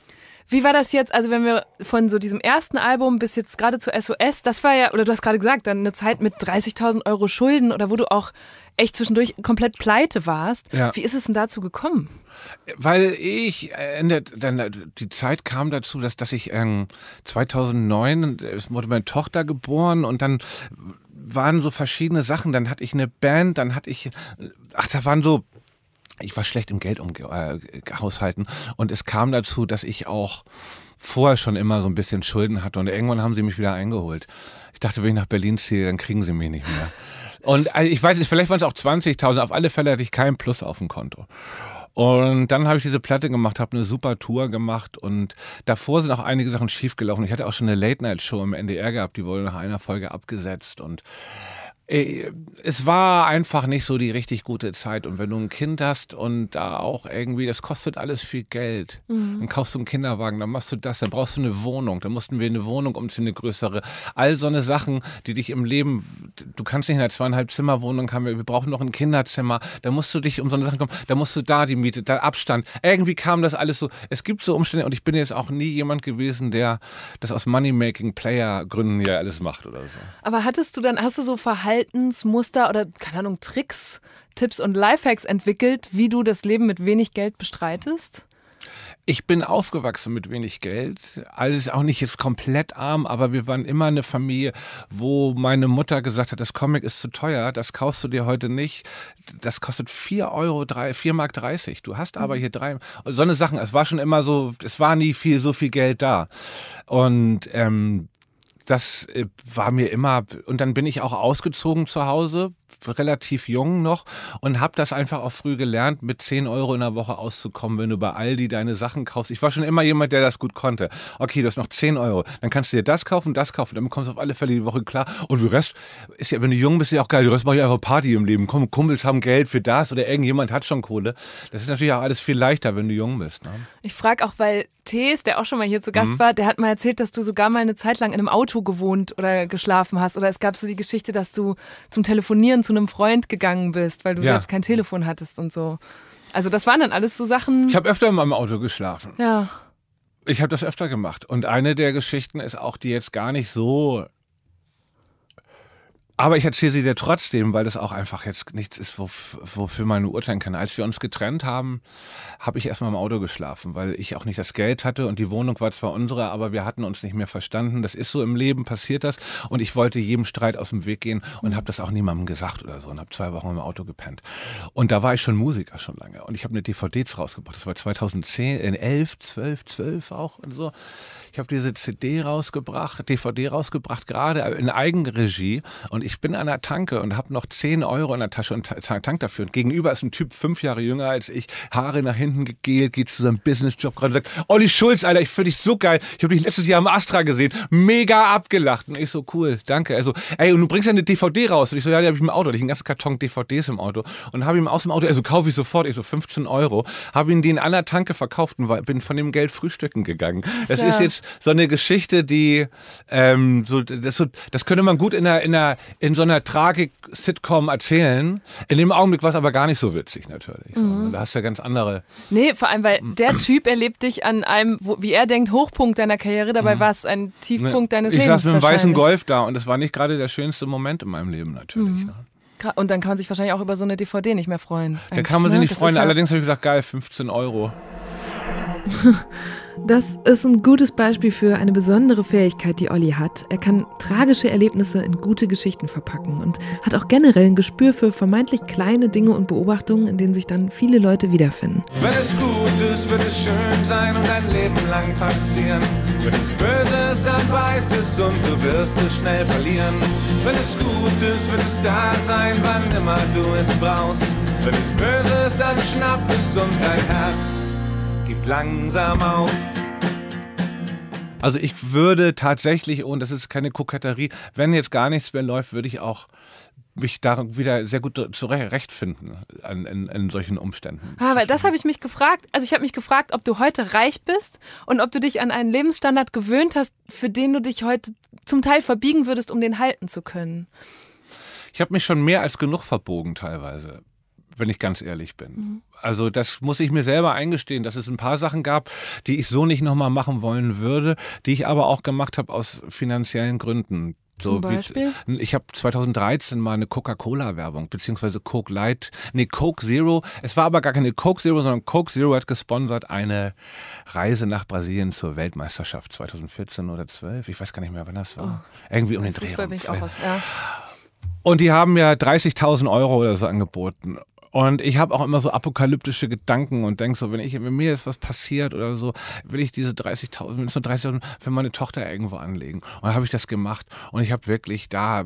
wie war das jetzt, also wenn wir von so diesem ersten Album bis jetzt gerade zu SOS, das war ja, oder du hast gerade gesagt, dann eine Zeit mit 30.000 Euro Schulden oder wo du auch echt zwischendurch komplett pleite warst. Ja. Wie ist es denn dazu gekommen? Weil ich, Ende, äh, dann, äh, die Zeit kam dazu, dass, dass ich ähm, 2009, äh, es wurde meine Tochter geboren und dann waren so verschiedene Sachen. Dann hatte ich eine Band, dann hatte ich, ach, da waren so ich war schlecht im Geld äh, und es kam dazu, dass ich auch vorher schon immer so ein bisschen Schulden hatte und irgendwann haben sie mich wieder eingeholt. Ich dachte, wenn ich nach Berlin ziehe, dann kriegen sie mich nicht mehr. Und also ich weiß nicht, vielleicht waren es auch 20.000, auf alle Fälle hatte ich keinen Plus auf dem Konto. Und dann habe ich diese Platte gemacht, habe eine super Tour gemacht und davor sind auch einige Sachen schiefgelaufen. Ich hatte auch schon eine Late-Night-Show im NDR gehabt, die wurde nach einer Folge abgesetzt und äh, es war einfach nicht so die richtig gute Zeit. Und wenn du ein Kind hast und da auch irgendwie, das kostet alles viel Geld, mhm. dann kaufst du einen Kinderwagen, dann machst du das, dann brauchst du eine Wohnung, dann mussten wir eine Wohnung umziehen, eine größere. All so eine Sachen, die dich im Leben, du kannst nicht in einer zweieinhalb Zimmerwohnung haben, wir brauchen noch ein Kinderzimmer, da musst du dich um so eine Sache kommen, da musst du da die Miete, da Abstand. Irgendwie kam das alles so. Es gibt so Umstände und ich bin jetzt auch nie jemand gewesen, der das aus Money-Making-Player-Gründen ja alles macht oder so. Aber hattest du dann, hast du so Verhalten? Verhaltensmuster oder, keine Ahnung, Tricks, Tipps und Lifehacks entwickelt, wie du das Leben mit wenig Geld bestreitest? Ich bin aufgewachsen mit wenig Geld. Alles auch nicht jetzt komplett arm, aber wir waren immer eine Familie, wo meine Mutter gesagt hat, das Comic ist zu teuer, das kaufst du dir heute nicht. Das kostet 4 Euro, 3, Mark 30. Du hast aber mhm. hier drei. so eine Sachen. Es war schon immer so, es war nie viel, so viel Geld da. Und ähm, das äh, war mir immer, und dann bin ich auch ausgezogen zu Hause relativ jung noch und habe das einfach auch früh gelernt, mit 10 Euro in der Woche auszukommen, wenn du bei Aldi deine Sachen kaufst. Ich war schon immer jemand, der das gut konnte. Okay, du hast noch 10 Euro, dann kannst du dir das kaufen, das kaufen, dann kommst du auf alle Fälle die Woche klar. Und der Rest ist ja, wenn du jung bist, ja auch geil. Du Rest mache ich einfach Party im Leben. Komm, Kumpels haben Geld für das oder irgendjemand hat schon Kohle. Das ist natürlich auch alles viel leichter, wenn du jung bist. Ne? Ich frage auch, weil Tees, der auch schon mal hier zu Gast mhm. war, der hat mal erzählt, dass du sogar mal eine Zeit lang in einem Auto gewohnt oder geschlafen hast. Oder es gab so die Geschichte, dass du zum Telefonieren telefonieren zu einem Freund gegangen bist, weil du ja. selbst kein Telefon hattest und so. Also das waren dann alles so Sachen. Ich habe öfter in meinem Auto geschlafen. Ja. Ich habe das öfter gemacht. Und eine der Geschichten ist auch, die jetzt gar nicht so aber ich erzähle sie dir trotzdem, weil das auch einfach jetzt nichts ist, wofür man nur urteilen kann. Als wir uns getrennt haben, habe ich erstmal im Auto geschlafen, weil ich auch nicht das Geld hatte und die Wohnung war zwar unsere, aber wir hatten uns nicht mehr verstanden. Das ist so im Leben, passiert das. Und ich wollte jedem Streit aus dem Weg gehen und habe das auch niemandem gesagt oder so und habe zwei Wochen im Auto gepennt. Und da war ich schon Musiker schon lange und ich habe eine DVD rausgebracht. Das war 2010, in 11, 12, 12 auch und so. Ich habe diese CD rausgebracht, DVD rausgebracht, gerade in Eigenregie. Und ich bin an der Tanke und habe noch 10 Euro in der Tasche und tank dafür. Und gegenüber ist ein Typ fünf Jahre jünger als ich, Haare nach hinten gegelt, geht zu seinem Businessjob gerade und sagt, Olli Schulz, Alter, ich finde dich so geil. Ich habe dich letztes Jahr am Astra gesehen. Mega abgelacht. Und ich so, cool, danke. Also, ey, und du bringst ja eine DVD raus. Und ich so, ja, die habe ich im Auto. Ich einen ganzen Karton DVDs im Auto. Und habe ihm aus dem Auto, also kaufe ich sofort, ich so 15 Euro, habe ihn den an der Tanke verkauft und war, bin von dem Geld frühstücken gegangen. Das ja. ist jetzt, so eine Geschichte, die ähm, so, das, so, das könnte man gut in, einer, in, einer, in so einer Tragik-Sitcom erzählen. In dem Augenblick war es aber gar nicht so witzig natürlich. So. Mhm. Da hast du ja ganz andere. Nee, vor allem, weil der Typ erlebt dich an einem, wo, wie er denkt, Hochpunkt deiner Karriere. Dabei mhm. war es ein Tiefpunkt ne, deines ich Lebens. Ich saß mit einem weißen Golf da und das war nicht gerade der schönste Moment in meinem Leben natürlich. Mhm. Ne? Und dann kann man sich wahrscheinlich auch über so eine DVD nicht mehr freuen. Dann kann man sich ne? nicht freuen. Ja Allerdings habe ich gesagt, geil, 15 Euro. [laughs] Das ist ein gutes Beispiel für eine besondere Fähigkeit, die Olli hat. Er kann tragische Erlebnisse in gute Geschichten verpacken und hat auch generell ein Gespür für vermeintlich kleine Dinge und Beobachtungen, in denen sich dann viele Leute wiederfinden. Wenn es gut ist, wird es schön sein und ein Leben lang passieren. Wenn es böse ist, dann weißt es und du wirst es schnell verlieren. Wenn es gut ist, wird es da sein, wann immer du es brauchst. Wenn es böse ist, dann schnapp es und dein Herz gibt langsam auf. Also ich würde tatsächlich, und das ist keine Koketterie, wenn jetzt gar nichts mehr läuft, würde ich auch mich da wieder sehr gut zurechtfinden an, in, in solchen Umständen. Ah, weil das habe ich mich gefragt. Also ich habe mich gefragt, ob du heute reich bist und ob du dich an einen Lebensstandard gewöhnt hast, für den du dich heute zum Teil verbiegen würdest, um den halten zu können. Ich habe mich schon mehr als genug verbogen teilweise wenn ich ganz ehrlich bin. Mhm. Also das muss ich mir selber eingestehen, dass es ein paar Sachen gab, die ich so nicht nochmal machen wollen würde, die ich aber auch gemacht habe aus finanziellen Gründen. So Zum Beispiel? Wie, ich habe 2013 mal eine Coca-Cola-Werbung, beziehungsweise Coke Light, nee, Coke Zero. Es war aber gar keine Coke Zero, sondern Coke Zero hat gesponsert eine Reise nach Brasilien zur Weltmeisterschaft 2014 oder 12. Ich weiß gar nicht mehr, wann das war. Oh. Irgendwie um den Dreh. Bin ich auch was, ja. Und die haben ja 30.000 Euro oder so angeboten. Und ich habe auch immer so apokalyptische Gedanken und denke so, wenn ich wenn mir jetzt was passiert oder so, will ich diese 30.000, mindestens 30.000 für meine Tochter irgendwo anlegen. Und dann habe ich das gemacht und ich habe wirklich da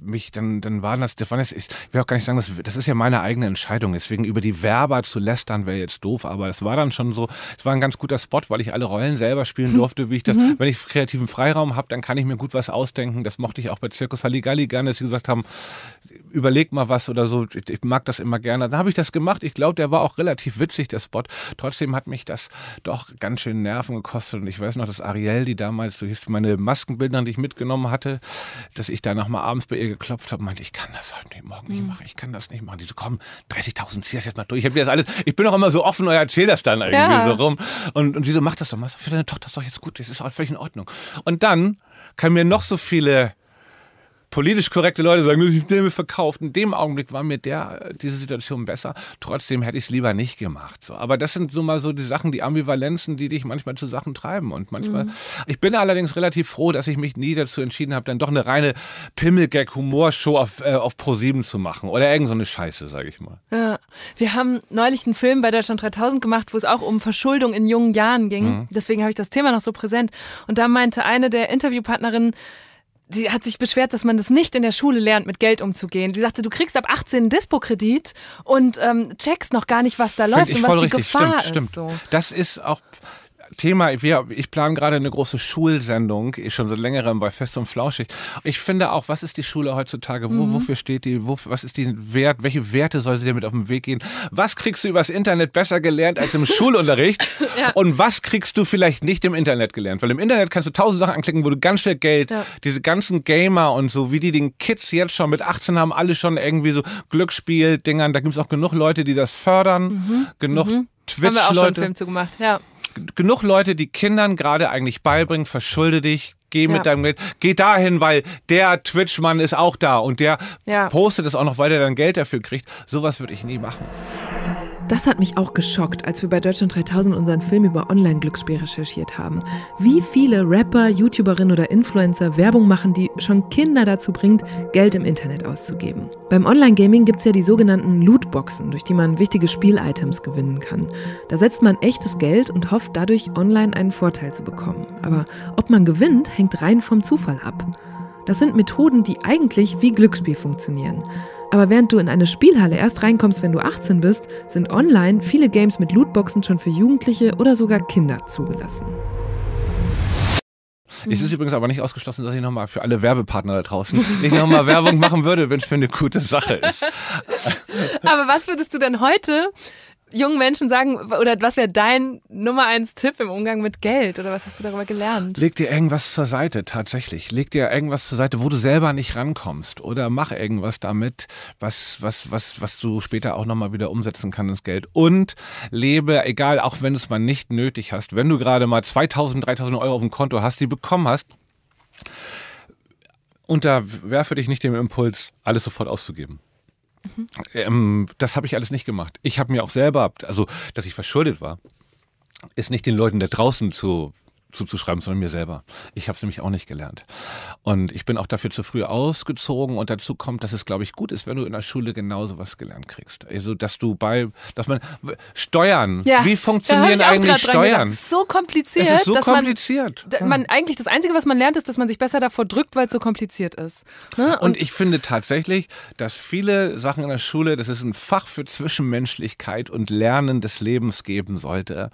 mich, dann, dann waren das, das waren jetzt, ich will auch gar nicht sagen, das, das ist ja meine eigene Entscheidung. Deswegen über die Werber zu lästern wäre jetzt doof, aber das war dann schon so, es war ein ganz guter Spot, weil ich alle Rollen selber spielen [laughs] durfte, wie ich das, mhm. wenn ich kreativen Freiraum habe, dann kann ich mir gut was ausdenken. Das mochte ich auch bei Circus Halligalli gerne, dass sie gesagt haben, überleg mal was oder so. Ich, ich mag das immer gerne. Dann habe ich das gemacht. Ich glaube, der war auch relativ witzig, der Spot. Trotzdem hat mich das doch ganz schön Nerven gekostet. Und ich weiß noch, dass Ariel, die damals, du so hieß meine Maskenbilder, die ich mitgenommen hatte, dass ich danach mal abends bei ihr geklopft habe, und meinte, ich kann das heute halt nicht, morgen nicht mhm. machen, ich kann das nicht machen. Die so, komm, 30.000, zieh das jetzt mal durch. Ich habe das alles, ich bin auch immer so offen und erzähl das dann irgendwie ja. so rum. Und, und sie so, mach das doch mal. Für deine Tochter ist doch jetzt gut, das ist auch völlig in Ordnung. Und dann kann mir noch so viele politisch korrekte Leute sagen, ich Filme verkauft. In dem Augenblick war mir der, diese Situation besser. Trotzdem hätte ich es lieber nicht gemacht. So, aber das sind so mal so die Sachen, die Ambivalenzen, die dich manchmal zu Sachen treiben. Und manchmal, mhm. ich bin allerdings relativ froh, dass ich mich nie dazu entschieden habe, dann doch eine reine Pimmelgag-Humorshow auf, äh, auf Pro7 zu machen. Oder irgend so eine Scheiße, sage ich mal. Ja. Wir haben neulich einen Film bei Deutschland 3000 gemacht, wo es auch um Verschuldung in jungen Jahren ging. Mhm. Deswegen habe ich das Thema noch so präsent. Und da meinte eine der Interviewpartnerinnen, sie hat sich beschwert, dass man das nicht in der Schule lernt, mit Geld umzugehen. Sie sagte, du kriegst ab 18 einen Dispo-Kredit und ähm, checkst noch gar nicht, was da Find läuft und was die richtig. Gefahr stimmt, ist. Stimmt. So. Das ist auch Thema, wir, ich plane gerade eine große Schulsendung, schon seit längerem bei Fest und Flauschig. Ich finde auch, was ist die Schule heutzutage? Wo, mhm. Wofür steht die? Wo, was ist die Wert? Welche Werte soll sie damit auf den Weg gehen? Was kriegst du übers Internet besser gelernt als im [laughs] Schulunterricht? [laughs] Ja. Und was kriegst du vielleicht nicht im Internet gelernt? Weil im Internet kannst du tausend Sachen anklicken, wo du ganz schnell Geld, ja. diese ganzen Gamer und so, wie die den Kids jetzt schon mit 18 haben, alle schon irgendwie so Glücksspiel-Dingern. Da gibt es auch genug Leute, die das fördern, mhm. genug mhm. Twitch-Leute. Haben wir auch schon einen Film zu gemacht, ja genug Leute, die Kindern gerade eigentlich beibringen, verschulde dich, geh mit ja. deinem Geld, geh dahin, weil der Twitch-Mann ist auch da und der ja. postet es auch noch, weil er dann Geld dafür kriegt. Sowas würde ich nie machen. Das hat mich auch geschockt, als wir bei Deutschland 3000 unseren Film über Online-Glücksspiel recherchiert haben. Wie viele Rapper, YouTuberinnen oder Influencer Werbung machen, die schon Kinder dazu bringt, Geld im Internet auszugeben. Beim Online-Gaming gibt es ja die sogenannten Lootboxen, durch die man wichtige Spielitems gewinnen kann. Da setzt man echtes Geld und hofft dadurch, online einen Vorteil zu bekommen. Aber ob man gewinnt, hängt rein vom Zufall ab. Das sind Methoden, die eigentlich wie Glücksspiel funktionieren. Aber während du in eine Spielhalle erst reinkommst, wenn du 18 bist, sind online viele Games mit Lootboxen schon für Jugendliche oder sogar Kinder zugelassen. Es ist übrigens aber nicht ausgeschlossen, dass ich nochmal für alle Werbepartner da draußen [laughs] nicht nochmal Werbung machen würde, wenn es für eine gute Sache ist. aber was würdest du denn heute jungen Menschen sagen, oder was wäre dein Nummer eins Tipp im Umgang mit Geld? Oder was hast du darüber gelernt? Leg dir irgendwas zur Seite, tatsächlich. Leg dir irgendwas zur Seite, wo du selber nicht rankommst. Oder mach irgendwas damit, was, was, was, was du später auch nochmal wieder umsetzen kannst ins Geld. Und lebe, egal, auch wenn du es mal nicht nötig hast, wenn du gerade mal 2000, 3000 Euro auf dem Konto hast, die bekommen hast, unterwerfe dich nicht dem Impuls, alles sofort auszugeben. Mhm. Ähm, das habe ich alles nicht gemacht. Ich habe mir auch selber, also dass ich verschuldet war, ist nicht den Leuten da draußen zu zuzuschreiben, sondern mir selber. Ich habe es nämlich auch nicht gelernt. Und ich bin auch dafür zu früh ausgezogen und dazu kommt, dass es, glaube ich, gut ist, wenn du in der Schule genauso was gelernt kriegst. Also, dass du bei, dass man, Steuern, ja, wie funktionieren eigentlich Steuern? Das ist so kompliziert. Es ist so kompliziert. Man, ja. man, eigentlich, das Einzige, was man lernt, ist, dass man sich besser davor drückt, weil es so kompliziert ist. Ne? Und, und ich finde tatsächlich, dass viele Sachen in der Schule, dass es ein Fach für Zwischenmenschlichkeit und Lernen des Lebens geben sollte,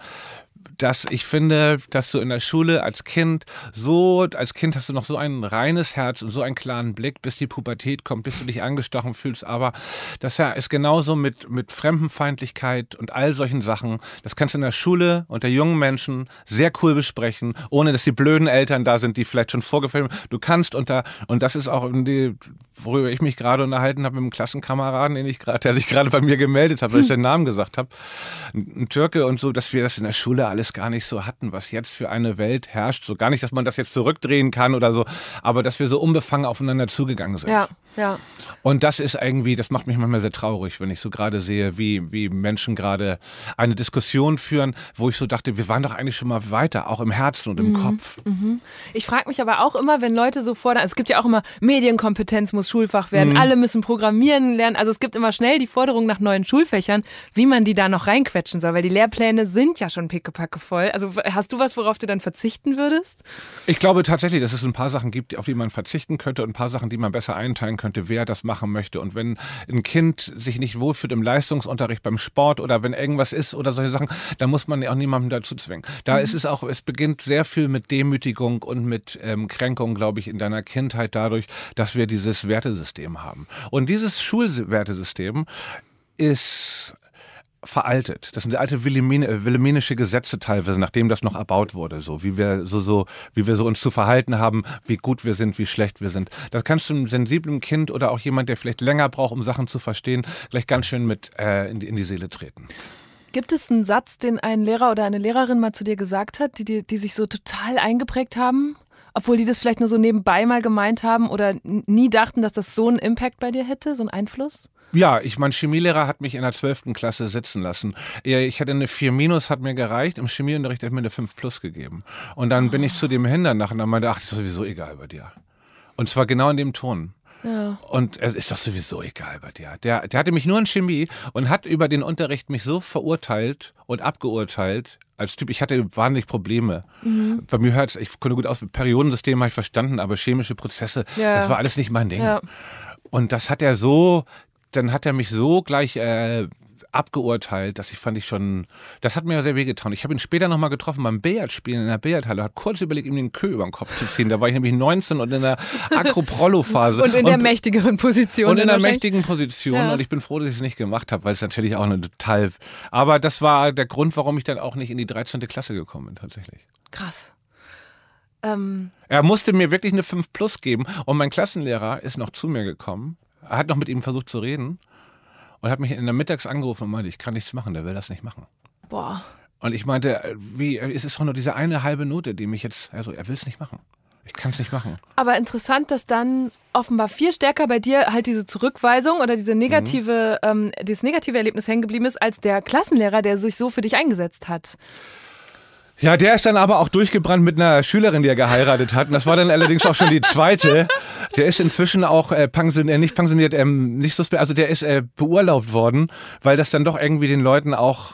dass ich finde, dass du in der Schule als Kind so, als Kind hast du noch so ein reines Herz und so einen klaren Blick, bis die Pubertät kommt, bis du dich angestochen fühlst. Aber das ist genauso mit, mit Fremdenfeindlichkeit und all solchen Sachen. Das kannst du in der Schule unter jungen Menschen sehr cool besprechen, ohne dass die blöden Eltern da sind, die vielleicht schon vorgefilmt Du kannst unter, und das ist auch, die, worüber ich mich gerade unterhalten habe mit einem Klassenkameraden, den ich grad, der sich gerade bei mir gemeldet hat, weil ich [laughs] seinen Namen gesagt habe, ein Türke und so, dass wir das in der Schule alles das gar nicht so hatten, was jetzt für eine Welt herrscht. So gar nicht, dass man das jetzt zurückdrehen kann oder so, aber dass wir so unbefangen aufeinander zugegangen sind. Ja, ja. Und das ist irgendwie, das macht mich manchmal sehr traurig, wenn ich so gerade sehe, wie, wie Menschen gerade eine Diskussion führen, wo ich so dachte, wir waren doch eigentlich schon mal weiter, auch im Herzen und im mhm. Kopf. Mhm. Ich frage mich aber auch immer, wenn Leute so fordern, also es gibt ja auch immer Medienkompetenz muss Schulfach werden, mhm. alle müssen programmieren lernen. Also es gibt immer schnell die Forderung nach neuen Schulfächern, wie man die da noch reinquetschen soll, weil die Lehrpläne sind ja schon pickepacke voll. Also hast du was, worauf du dann verzichten würdest? Ich glaube tatsächlich, dass es ein paar Sachen gibt, auf die man verzichten könnte und ein paar Sachen, die man besser einteilen könnte, wer das machen möchte. Und wenn ein Kind sich nicht wohlfühlt im Leistungsunterricht, beim Sport oder wenn irgendwas ist oder solche Sachen, dann muss man ja auch niemanden dazu zwingen. Da mhm. ist es auch, es beginnt sehr viel mit Demütigung und mit ähm, Kränkung, glaube ich, in deiner Kindheit dadurch, dass wir dieses Wertesystem haben. Und dieses Schulwertesystem ist veraltet. Das sind alte äh, wilhelminische Gesetze teilweise, nachdem das noch erbaut wurde, so wie wir so, so wie wir so uns zu verhalten haben, wie gut wir sind, wie schlecht wir sind. Das kannst du einem sensiblen Kind oder auch jemand, der vielleicht länger braucht, um Sachen zu verstehen, gleich ganz schön mit äh, in, die, in die Seele treten. Gibt es einen Satz, den ein Lehrer oder eine Lehrerin mal zu dir gesagt hat, die, die, die sich so total eingeprägt haben? Obwohl die das vielleicht nur so nebenbei mal gemeint haben oder nie dachten, dass das so einen Impact bei dir hätte, so einen Einfluss? Ja, ich mein Chemielehrer hat mich in der 12. Klasse sitzen lassen. Ich hatte eine 4 minus, hat mir gereicht. Im Chemieunterricht hat mir eine 5 plus gegeben. Und dann oh. bin ich ah. zu dem hin danach und dann meinte, ach, das ist sowieso egal bei dir. Und zwar genau in dem Ton. Ja. Und es ist doch sowieso egal bei dir. Der, der hatte mich nur in Chemie und hat über den Unterricht mich so verurteilt und abgeurteilt, als Typ, ich hatte wahnsinnig Probleme. Mhm. Bei mir hört es, ich konnte gut aus, Periodensystem habe ich verstanden, aber chemische Prozesse, ja. das war alles nicht mein Ding. Ja. Und das hat er so, dann hat er mich so gleich äh, abgeurteilt. Das ich, fand ich schon, das hat mir sehr wehgetan. Ich habe ihn später nochmal getroffen beim Billardspielen in der Billardhalle. Hat kurz überlegt, ihm den Kö über den Kopf zu ziehen. Da war ich nämlich 19 und in der Akroprollo-Phase. [laughs] und in der und, mächtigeren Position. Und in der mächtigen Position. Ja. Und ich bin froh, dass ich es nicht gemacht habe, weil es natürlich auch eine total. Aber das war der Grund, warum ich dann auch nicht in die 13. Klasse gekommen bin, tatsächlich. Krass. Ähm. Er musste mir wirklich eine 5 Plus geben. Und mein Klassenlehrer ist noch zu mir gekommen, Er hat noch mit ihm versucht zu reden und hat mich in der Mittags angerufen und meinte, ich kann nichts machen, der will das nicht machen. Boah. Und ich meinte, äh, wie, es ist doch nur diese eine halbe Note, die mich jetzt, also er will es nicht machen. Ich kann es nicht machen. Aber interessant, dass dann offenbar viel stärker bei dir halt diese Zurückweisung oder diese negative, mhm. ähm, dieses negative Erlebnis hängen geblieben ist, als der Klassenlehrer, der sich so für dich eingesetzt hat. Ja, der ist dann aber auch durchgebrannt mit einer Schülerin, die er geheiratet hat. Und das war dann allerdings auch schon die zweite. Der ist inzwischen auch äh, pensioniert, äh, nicht pensioniert, ähm, nicht suspendiert, also der ist äh, beurlaubt worden, weil das dann doch irgendwie den Leuten auch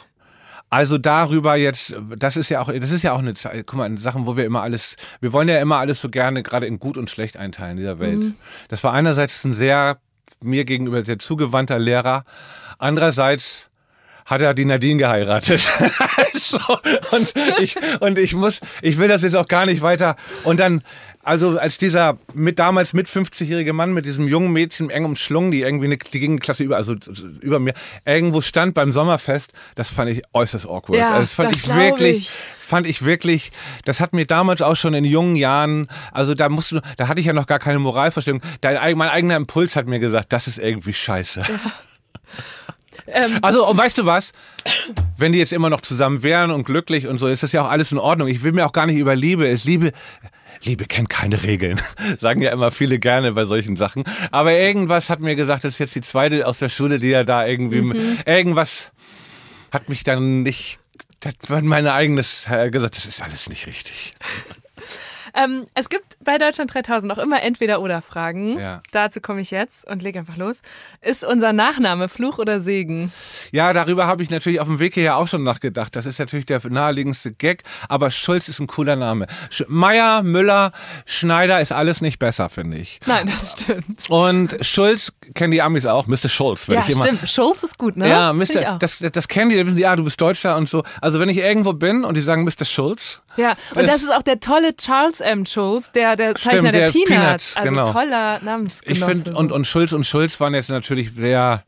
also darüber jetzt, das ist ja auch, das ist ja auch eine Zeit, guck mal, in Sachen, wo wir immer alles, wir wollen ja immer alles so gerne gerade in gut und schlecht einteilen in dieser Welt. Mhm. Das war einerseits ein sehr mir gegenüber sehr zugewandter Lehrer, andererseits hat er die Nadine geheiratet. [laughs] so, und, ich, und ich muss, ich will das jetzt auch gar nicht weiter. Und dann, also als dieser mit damals mit 50-jährige Mann mit diesem jungen Mädchen eng umschlungen, die irgendwie eine, die ging eine Klasse über, also über mir, irgendwo stand beim Sommerfest, das fand ich äußerst awkward. Ja, also das fand das ich wirklich, ich. fand ich wirklich, das hat mir damals auch schon in jungen Jahren, also da musste, da hatte ich ja noch gar keine Moralvorstellung. Da, mein eigener Impuls hat mir gesagt, das ist irgendwie scheiße. Ja. [laughs] Ähm. Also, weißt du was? Wenn die jetzt immer noch zusammen wären und glücklich und so, ist das ja auch alles in Ordnung. Ich will mir auch gar nicht über Liebe. Es Liebe. Liebe kennt keine Regeln, [laughs] sagen ja immer viele gerne bei solchen Sachen. Aber irgendwas hat mir gesagt, das ist jetzt die zweite aus der Schule, die ja da irgendwie, mhm. irgendwas hat mich dann nicht, Das war mein eigenes äh, gesagt, das ist alles nicht richtig. [laughs] Ähm, es gibt bei Deutschland 3000 auch immer Entweder-Oder-Fragen. Ja. Dazu komme ich jetzt und lege einfach los. Ist unser Nachname Fluch oder Segen? Ja, darüber habe ich natürlich auf dem Weg hier auch schon nachgedacht. Das ist natürlich der naheliegendste Gag, aber Schulz ist ein cooler Name. Sch Meier, Müller, Schneider ist alles nicht besser, finde ich. Nein, das stimmt. Und Schulz kennen die Amis auch. Mr. Schulz, wenn ja, ich immer. Stimmt, Schulz ist gut, ne? Ja, Mr. Das, das kennen die, ja, ah, du bist Deutscher und so. Also, wenn ich irgendwo bin und die sagen Mr. Schulz, ja, und das, das ist auch der tolle Charles M. Schulz, der, der Zeichner stimmt, der, der Peanuts. Peanuts. Also genau. toller Namensgenosse. Ich finde, und, und Schulz und Schulz waren jetzt natürlich sehr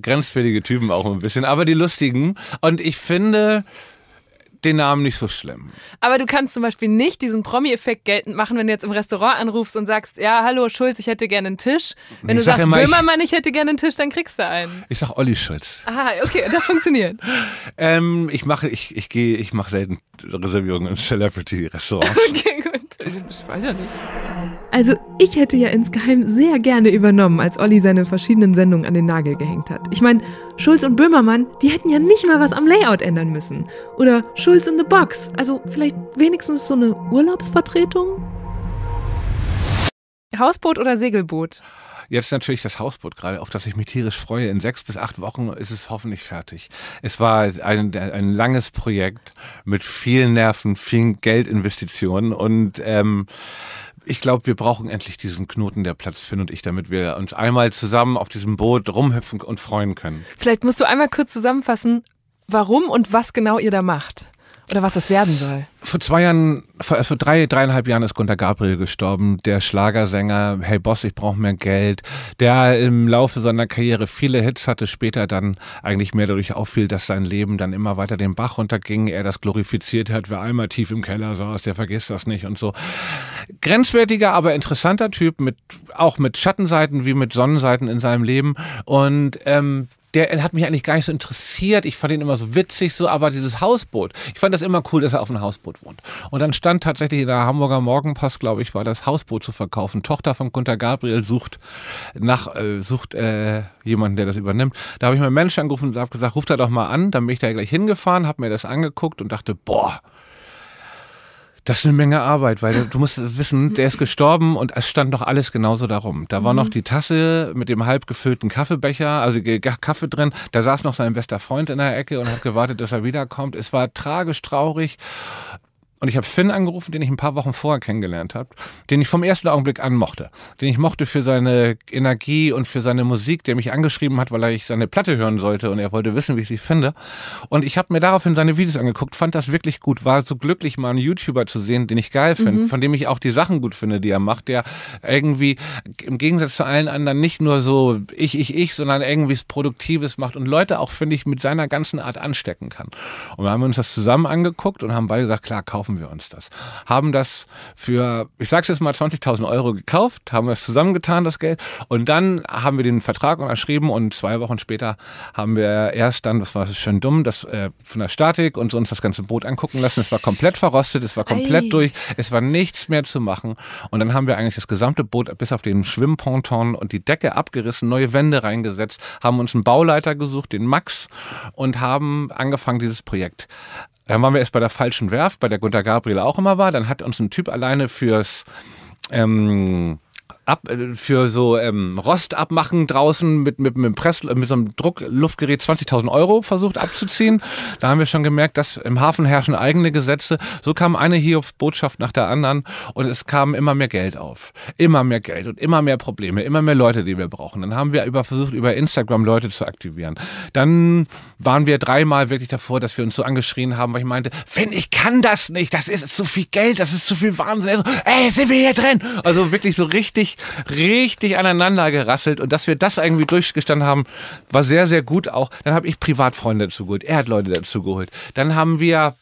grenzfällige Typen auch ein bisschen, aber die lustigen. Und ich finde, den Namen nicht so schlimm. Aber du kannst zum Beispiel nicht diesen Promi-Effekt geltend machen, wenn du jetzt im Restaurant anrufst und sagst, ja, hallo Schulz, ich hätte gerne einen Tisch. Wenn ich du sagst, Böhmermann, ich, ich, hätte gerne einen Tisch, dann kriegst du einen. Ich sag Olli Schulz. Aha, okay, das funktioniert. [laughs] ähm, ich mache, ich, ich gehe, ich mache selten Reservierungen in Celebrity-Restaurants. [laughs] okay, gut. Ich weiß ja nicht. Also ich hätte ja insgeheim sehr gerne übernommen, als Olli seine verschiedenen Sendungen an den Nagel gehängt hat. Ich meine, Schulz und Böhmermann, die hätten ja nicht mal was am Layout ändern müssen. Oder Schulz in the Box. Also vielleicht wenigstens so eine Urlaubsvertretung? Hausboot oder Segelboot? Jetzt natürlich das Hausboot gerade, auf das ich mich tierisch freue. In sechs bis acht Wochen ist es hoffentlich fertig. Es war ein, ein langes Projekt mit vielen Nerven, vielen Geldinvestitionen und ähm, ich glaube, wir brauchen endlich diesen Knoten, der Platz findet und ich, damit wir uns einmal zusammen auf diesem Boot rumhüpfen und freuen können. Vielleicht musst du einmal kurz zusammenfassen, warum und was genau ihr da macht. Oder was das werden soll. Vor zwei Jahren, vor, äh, vor drei, dreieinhalb Jahren ist Gunter Gabriel gestorben, der Schlagersänger, hey Boss, ich brauche mehr Geld, der im Laufe seiner Karriere viele Hits hatte, später dann eigentlich mehr dadurch auffiel, dass sein Leben dann immer weiter den Bach runterging, er das glorifiziert hat, wer einmal tief im Keller saß, der vergisst das nicht und so. Grenzwertiger, aber interessanter Typ, mit, auch mit Schattenseiten wie mit Sonnenseiten in seinem Leben und ähm, der hat mich eigentlich gar nicht so interessiert. Ich fand ihn immer so witzig, so, aber dieses Hausboot, ich fand das immer cool, dass er auf einem Hausboot wohnt. Und dann stand tatsächlich in der Hamburger Morgenpost, glaube ich, war das Hausboot zu verkaufen. Tochter von Gunter Gabriel sucht nach, äh, sucht äh, jemanden, der das übernimmt. Da habe ich meinen Menschen angerufen und habe gesagt, ruft da doch mal an. Dann bin ich da gleich hingefahren, habe mir das angeguckt und dachte, boah, das ist eine Menge Arbeit, weil du musst wissen, der ist gestorben und es stand noch alles genauso darum. Da war mhm. noch die Tasse mit dem halb gefüllten Kaffeebecher, also Kaffee drin. Da saß noch sein bester Freund in der Ecke und hat gewartet, dass er wiederkommt. Es war tragisch traurig. Und ich habe Finn angerufen, den ich ein paar Wochen vorher kennengelernt habe, den ich vom ersten Augenblick an mochte. Den ich mochte für seine Energie und für seine Musik, der mich angeschrieben hat, weil er ich seine Platte hören sollte und er wollte wissen, wie ich sie finde. Und ich habe mir daraufhin seine Videos angeguckt, fand das wirklich gut, war so glücklich, mal einen YouTuber zu sehen, den ich geil finde, mhm. von dem ich auch die Sachen gut finde, die er macht, der irgendwie im Gegensatz zu allen anderen nicht nur so ich, ich, ich, sondern irgendwie was Produktives macht und Leute auch, finde ich, mit seiner ganzen Art anstecken kann. Und wir haben uns das zusammen angeguckt und haben beide gesagt, klar, kaufen kaufen wir uns das. Haben das für, ich sag's jetzt mal, 20.000 Euro gekauft, haben wir es zusammengetan, das Geld. Und dann haben wir den Vertrag unterschrieben und zwei Wochen später haben wir erst dann, das war schön dumm, das äh, von der Statik und so uns das ganze Boot angucken lassen. Es war komplett verrostet, es war komplett Ei. durch, es war nichts mehr zu machen. Und dann haben wir eigentlich das gesamte Boot bis auf den Schwimmponton und die Decke abgerissen, neue Wände reingesetzt, haben uns einen Bauleiter gesucht, den Max, und haben angefangen, dieses Projekt dann waren wir erst bei der falschen Werft, bei der Gunter Gabriel auch immer war. Dann hat uns ein Typ alleine fürs ähm, ab, äh, für so ähm, Rost draußen mit, mit, mit, Press, äh, mit so einem Druckluftgerät 20.000 Euro versucht abzuziehen. Da haben wir schon gemerkt, dass im Hafen herrschen eigene Gesetze. So kam eine Hiobsbotschaft nach der anderen und es kam immer mehr Geld auf. Immer mehr Geld und immer mehr Probleme, immer mehr Leute, die wir brauchen. Dann haben wir über, versucht, über Instagram Leute zu aktivieren. Dann waren wir dreimal wirklich davor, dass wir uns so angeschrien haben, weil ich meinte, Finn, ich kann das nicht, das ist zu viel Geld, das ist zu viel Wahnsinn. Also, ey, sind wir hier drin? Also wirklich so richtig richtig, richtig aneinander gerasselt. Und dass wir das irgendwie durchgestanden haben, war sehr, sehr gut auch. Dann habe ich Privatfreunde dazu geholt. Er hat Leute dazu geholt. Dann haben wir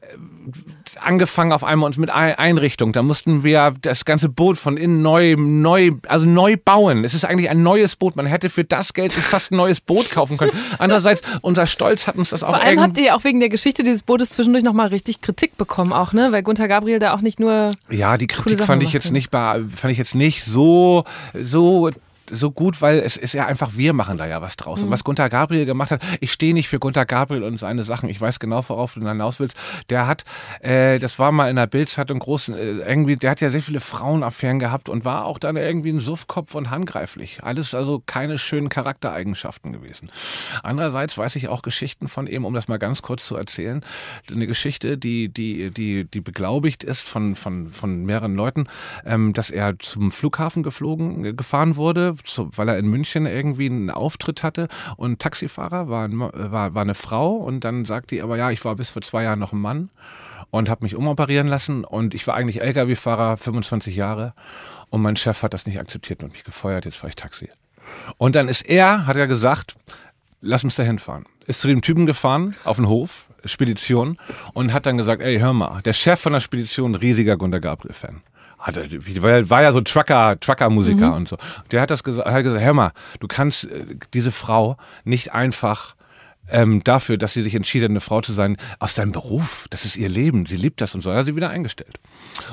äh, angefangen auf einmal uns mit Einrichtung. Da mussten wir das ganze Boot von innen neu, neu, also neu bauen. Es ist eigentlich ein neues Boot. Man hätte für das Geld fast ein neues Boot kaufen können. Andererseits, unser Stolz hat uns das auch Vor allem habt ihr ja auch wegen der Geschichte dieses Bootes zwischendurch nochmal richtig Kritik bekommen auch, ne? Weil Gunther Gabriel da auch nicht nur... Ja, die Kritik fand ich, jetzt nicht, fand ich jetzt nicht so, so so gut, weil es ist ja einfach, wir machen da ja was draus. Mhm. Und was Gunther Gabriel gemacht hat, ich stehe nicht für Gunther Gabriel und seine Sachen. Ich weiß genau, worauf du hinaus willst. Der hat, äh, das war mal in der Bildzeitung groß, äh, irgendwie, der hat ja sehr viele Frauenaffären gehabt und war auch dann irgendwie ein Suffkopf und handgreiflich. Alles also keine schönen Charaktereigenschaften gewesen. Andererseits weiß ich auch Geschichten von ihm, um das mal ganz kurz zu erzählen, eine Geschichte, die, die, die, die beglaubigt ist von, von, von mehreren Leuten, ähm, dass er zum Flughafen geflogen, gefahren wurde, weil er in München irgendwie einen Auftritt hatte und Taxifahrer war, ein, äh, war, war eine Frau und dann sagt die aber, ja, ich war bis vor zwei Jahren noch ein Mann und habe mich umoperieren lassen und ich war eigentlich Lkw-Fahrer, 25 Jahre und mein Chef hat das nicht akzeptiert und mich gefeuert, jetzt fahre ich Taxi. Und dann ist er, hat er gesagt, lass uns da hinfahren. Ist zu dem Typen gefahren, auf den Hof, Spedition und hat dann gesagt, ey, hör mal, der Chef von der Spedition, riesiger Gunter Gabriel-Fan. Hat, war ja so Trucker, Trucker-Musiker mhm. und so. Der hat das gesagt, hat gesagt, hör mal, du kannst äh, diese Frau nicht einfach ähm, dafür, dass sie sich entschieden hat, eine Frau zu sein, aus deinem Beruf. Das ist ihr Leben. Sie liebt das und so. Dann hat sie wieder eingestellt.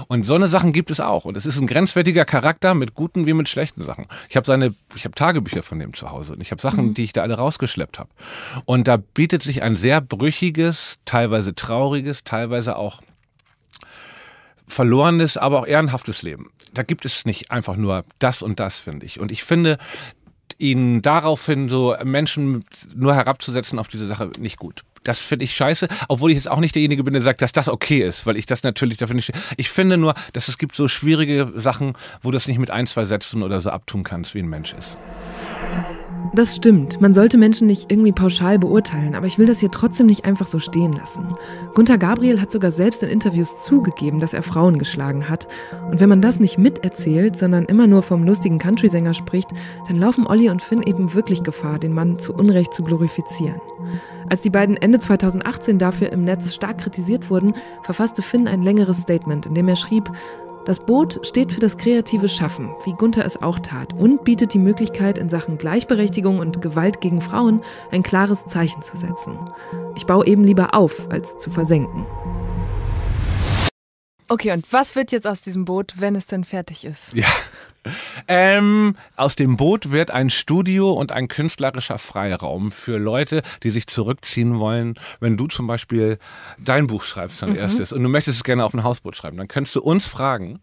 Und so eine Sachen gibt es auch. Und es ist ein grenzwertiger Charakter mit guten wie mit schlechten Sachen. Ich habe seine, ich habe Tagebücher von dem zu Hause und ich habe Sachen, mhm. die ich da alle rausgeschleppt habe. Und da bietet sich ein sehr brüchiges, teilweise trauriges, teilweise auch verlorenes, aber auch ehrenhaftes Leben. Da gibt es nicht einfach nur das und das, finde ich. Und ich finde, ihn daraufhin so Menschen nur herabzusetzen auf diese Sache nicht gut. Das finde ich scheiße, obwohl ich jetzt auch nicht derjenige bin, der sagt, dass das okay ist, weil ich das natürlich dafür nicht. Ich finde nur, dass es gibt so schwierige Sachen, wo du das nicht mit ein, zwei Sätzen oder so abtun kannst, wie ein Mensch ist. Das stimmt, man sollte Menschen nicht irgendwie pauschal beurteilen, aber ich will das hier trotzdem nicht einfach so stehen lassen. Gunther Gabriel hat sogar selbst in Interviews zugegeben, dass er Frauen geschlagen hat. Und wenn man das nicht miterzählt, sondern immer nur vom lustigen Country-Sänger spricht, dann laufen Olli und Finn eben wirklich Gefahr, den Mann zu Unrecht zu glorifizieren. Als die beiden Ende 2018 dafür im Netz stark kritisiert wurden, verfasste Finn ein längeres Statement, in dem er schrieb, das Boot steht für das kreative Schaffen, wie Gunther es auch tat, und bietet die Möglichkeit, in Sachen Gleichberechtigung und Gewalt gegen Frauen ein klares Zeichen zu setzen. Ich baue eben lieber auf, als zu versenken. Okay, und was wird jetzt aus diesem Boot, wenn es denn fertig ist? Ja, ähm, aus dem Boot wird ein Studio und ein künstlerischer Freiraum für Leute, die sich zurückziehen wollen. Wenn du zum Beispiel dein Buch schreibst, dann mhm. erstes, und du möchtest es gerne auf ein Hausboot schreiben, dann könntest du uns fragen,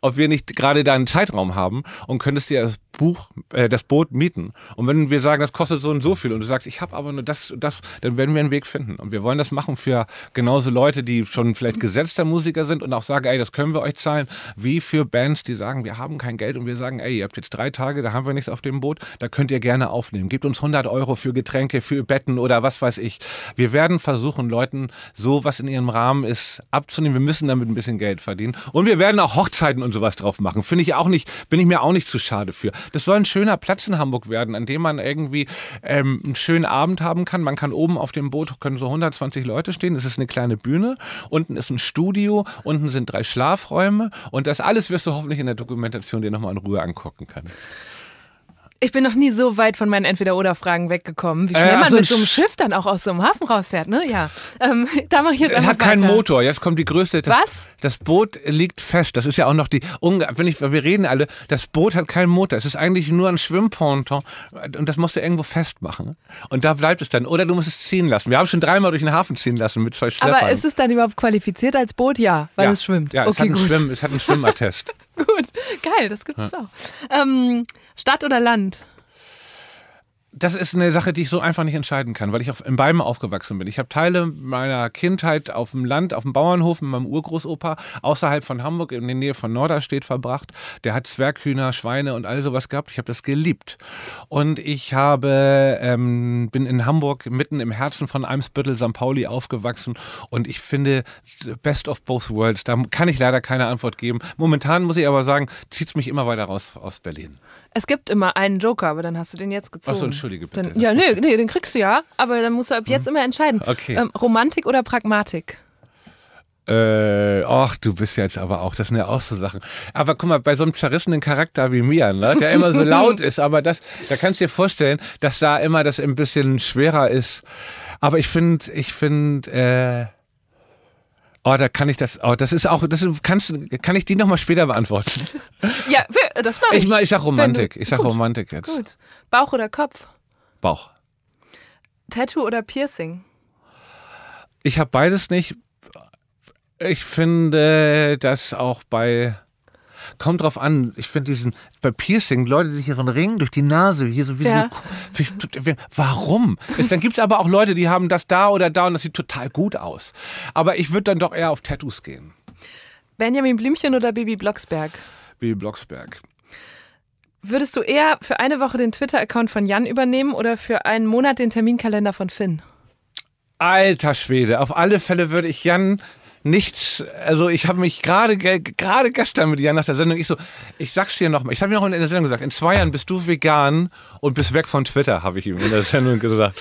ob wir nicht gerade deinen Zeitraum haben und könntest dir das Buch, äh, das Boot mieten. Und wenn wir sagen, das kostet so und so viel und du sagst, ich habe aber nur das und das, dann werden wir einen Weg finden. Und wir wollen das machen für genauso Leute, die schon vielleicht gesetzter Musiker sind und auch sagen, ey, das können wir euch zahlen, wie für Bands, die sagen, wir haben kein Geld, und und wir sagen, ey, ihr habt jetzt drei Tage, da haben wir nichts auf dem Boot, da könnt ihr gerne aufnehmen. Gebt uns 100 Euro für Getränke, für Betten oder was weiß ich. Wir werden versuchen, Leuten so, was in ihrem Rahmen ist, abzunehmen. Wir müssen damit ein bisschen Geld verdienen. Und wir werden auch Hochzeiten und sowas drauf machen. Finde ich auch nicht, bin ich mir auch nicht zu schade für. Das soll ein schöner Platz in Hamburg werden, an dem man irgendwie ähm, einen schönen Abend haben kann. Man kann oben auf dem Boot, können so 120 Leute stehen. Es ist eine kleine Bühne. Unten ist ein Studio. Unten sind drei Schlafräume. Und das alles wirst du hoffentlich in der Dokumentation dir nochmal in Ruhe angucken kann. Ich bin noch nie so weit von meinen Entweder-Oder-Fragen weggekommen, wie schnell äh, man mit so einem Schiff dann auch aus so einem Hafen rausfährt, ne? Ja. Ähm, [laughs] da mache ich jetzt äh, Es hat weiter. keinen Motor, jetzt kommt die Größe. Das, Was? Das Boot liegt fest. Das ist ja auch noch die. Wenn ich, wir reden alle, das Boot hat keinen Motor. Es ist eigentlich nur ein Schwimmponton und das musst du irgendwo festmachen. Und da bleibt es dann. Oder du musst es ziehen lassen. Wir haben schon dreimal durch den Hafen ziehen lassen mit zwei Schleppern. Aber ist es dann überhaupt qualifiziert als Boot? Ja, weil ja. es schwimmt. Ja, es, okay, hat, einen Schwimm, es hat einen Schwimmattest. [laughs] Gut, geil, das gibt es ja. auch. Ähm, Stadt oder Land? das ist eine Sache, die ich so einfach nicht entscheiden kann, weil ich auf, in Beimen aufgewachsen bin. Ich habe Teile meiner Kindheit auf dem Land, auf dem Bauernhof mit meinem Urgroßopa außerhalb von Hamburg in der Nähe von Norderstedt verbracht. Der hat Zwerghühner, Schweine und all sowas gehabt. Ich habe das geliebt. Und ich habe, ähm, bin in Hamburg mitten im Herzen von Eimsbüttel, St. Pauli aufgewachsen. Und ich finde, best of both worlds, da kann ich leider keine Antwort geben. Momentan muss ich aber sagen, zieht es mich immer weiter raus aus Berlin. Es gibt immer einen Joker, aber dann hast du den jetzt gezogen. Achso, entschuldige bitte. Dann, ja, nee, nee, den kriegst du ja, aber dann musst du ab jetzt mhm. immer entscheiden. Okay. Ähm, Romantik oder Pragmatik? Äh, ach, du bist jetzt aber auch, das sind ja auch so Sachen. Aber guck mal, bei so einem zerrissenen Charakter wie mir, ne, der immer so laut [laughs] ist, aber das, da kannst du dir vorstellen, dass da immer das ein bisschen schwerer ist. Aber ich finde, ich finde, äh, Oh, da kann ich das. Oh, das ist auch. Das kannst, kann ich die nochmal später beantworten? [laughs] ja, das mache ich. Ich, ich sag Romantik. ich sag gut, Romantik jetzt. Gut. Bauch oder Kopf? Bauch. Tattoo oder Piercing? Ich habe beides nicht. Ich finde das auch bei Kommt drauf an, ich finde diesen, bei Piercing, Leute, die sich ihren Ring durch die Nase, hier so wie ja. so eine, Warum? Es, dann gibt es aber auch Leute, die haben das da oder da und das sieht total gut aus. Aber ich würde dann doch eher auf Tattoos gehen. Benjamin Blümchen oder Baby Blocksberg? Baby Blocksberg. Würdest du eher für eine Woche den Twitter-Account von Jan übernehmen oder für einen Monat den Terminkalender von Finn? Alter Schwede, auf alle Fälle würde ich Jan nichts, also ich habe mich gerade gerade gestern mit dir nach der Sendung, ich so, ich sag's dir nochmal, ich habe mir noch in der Sendung gesagt, in zwei Jahren bist du vegan und bist weg von Twitter, habe ich ihm in der [laughs] Sendung gesagt.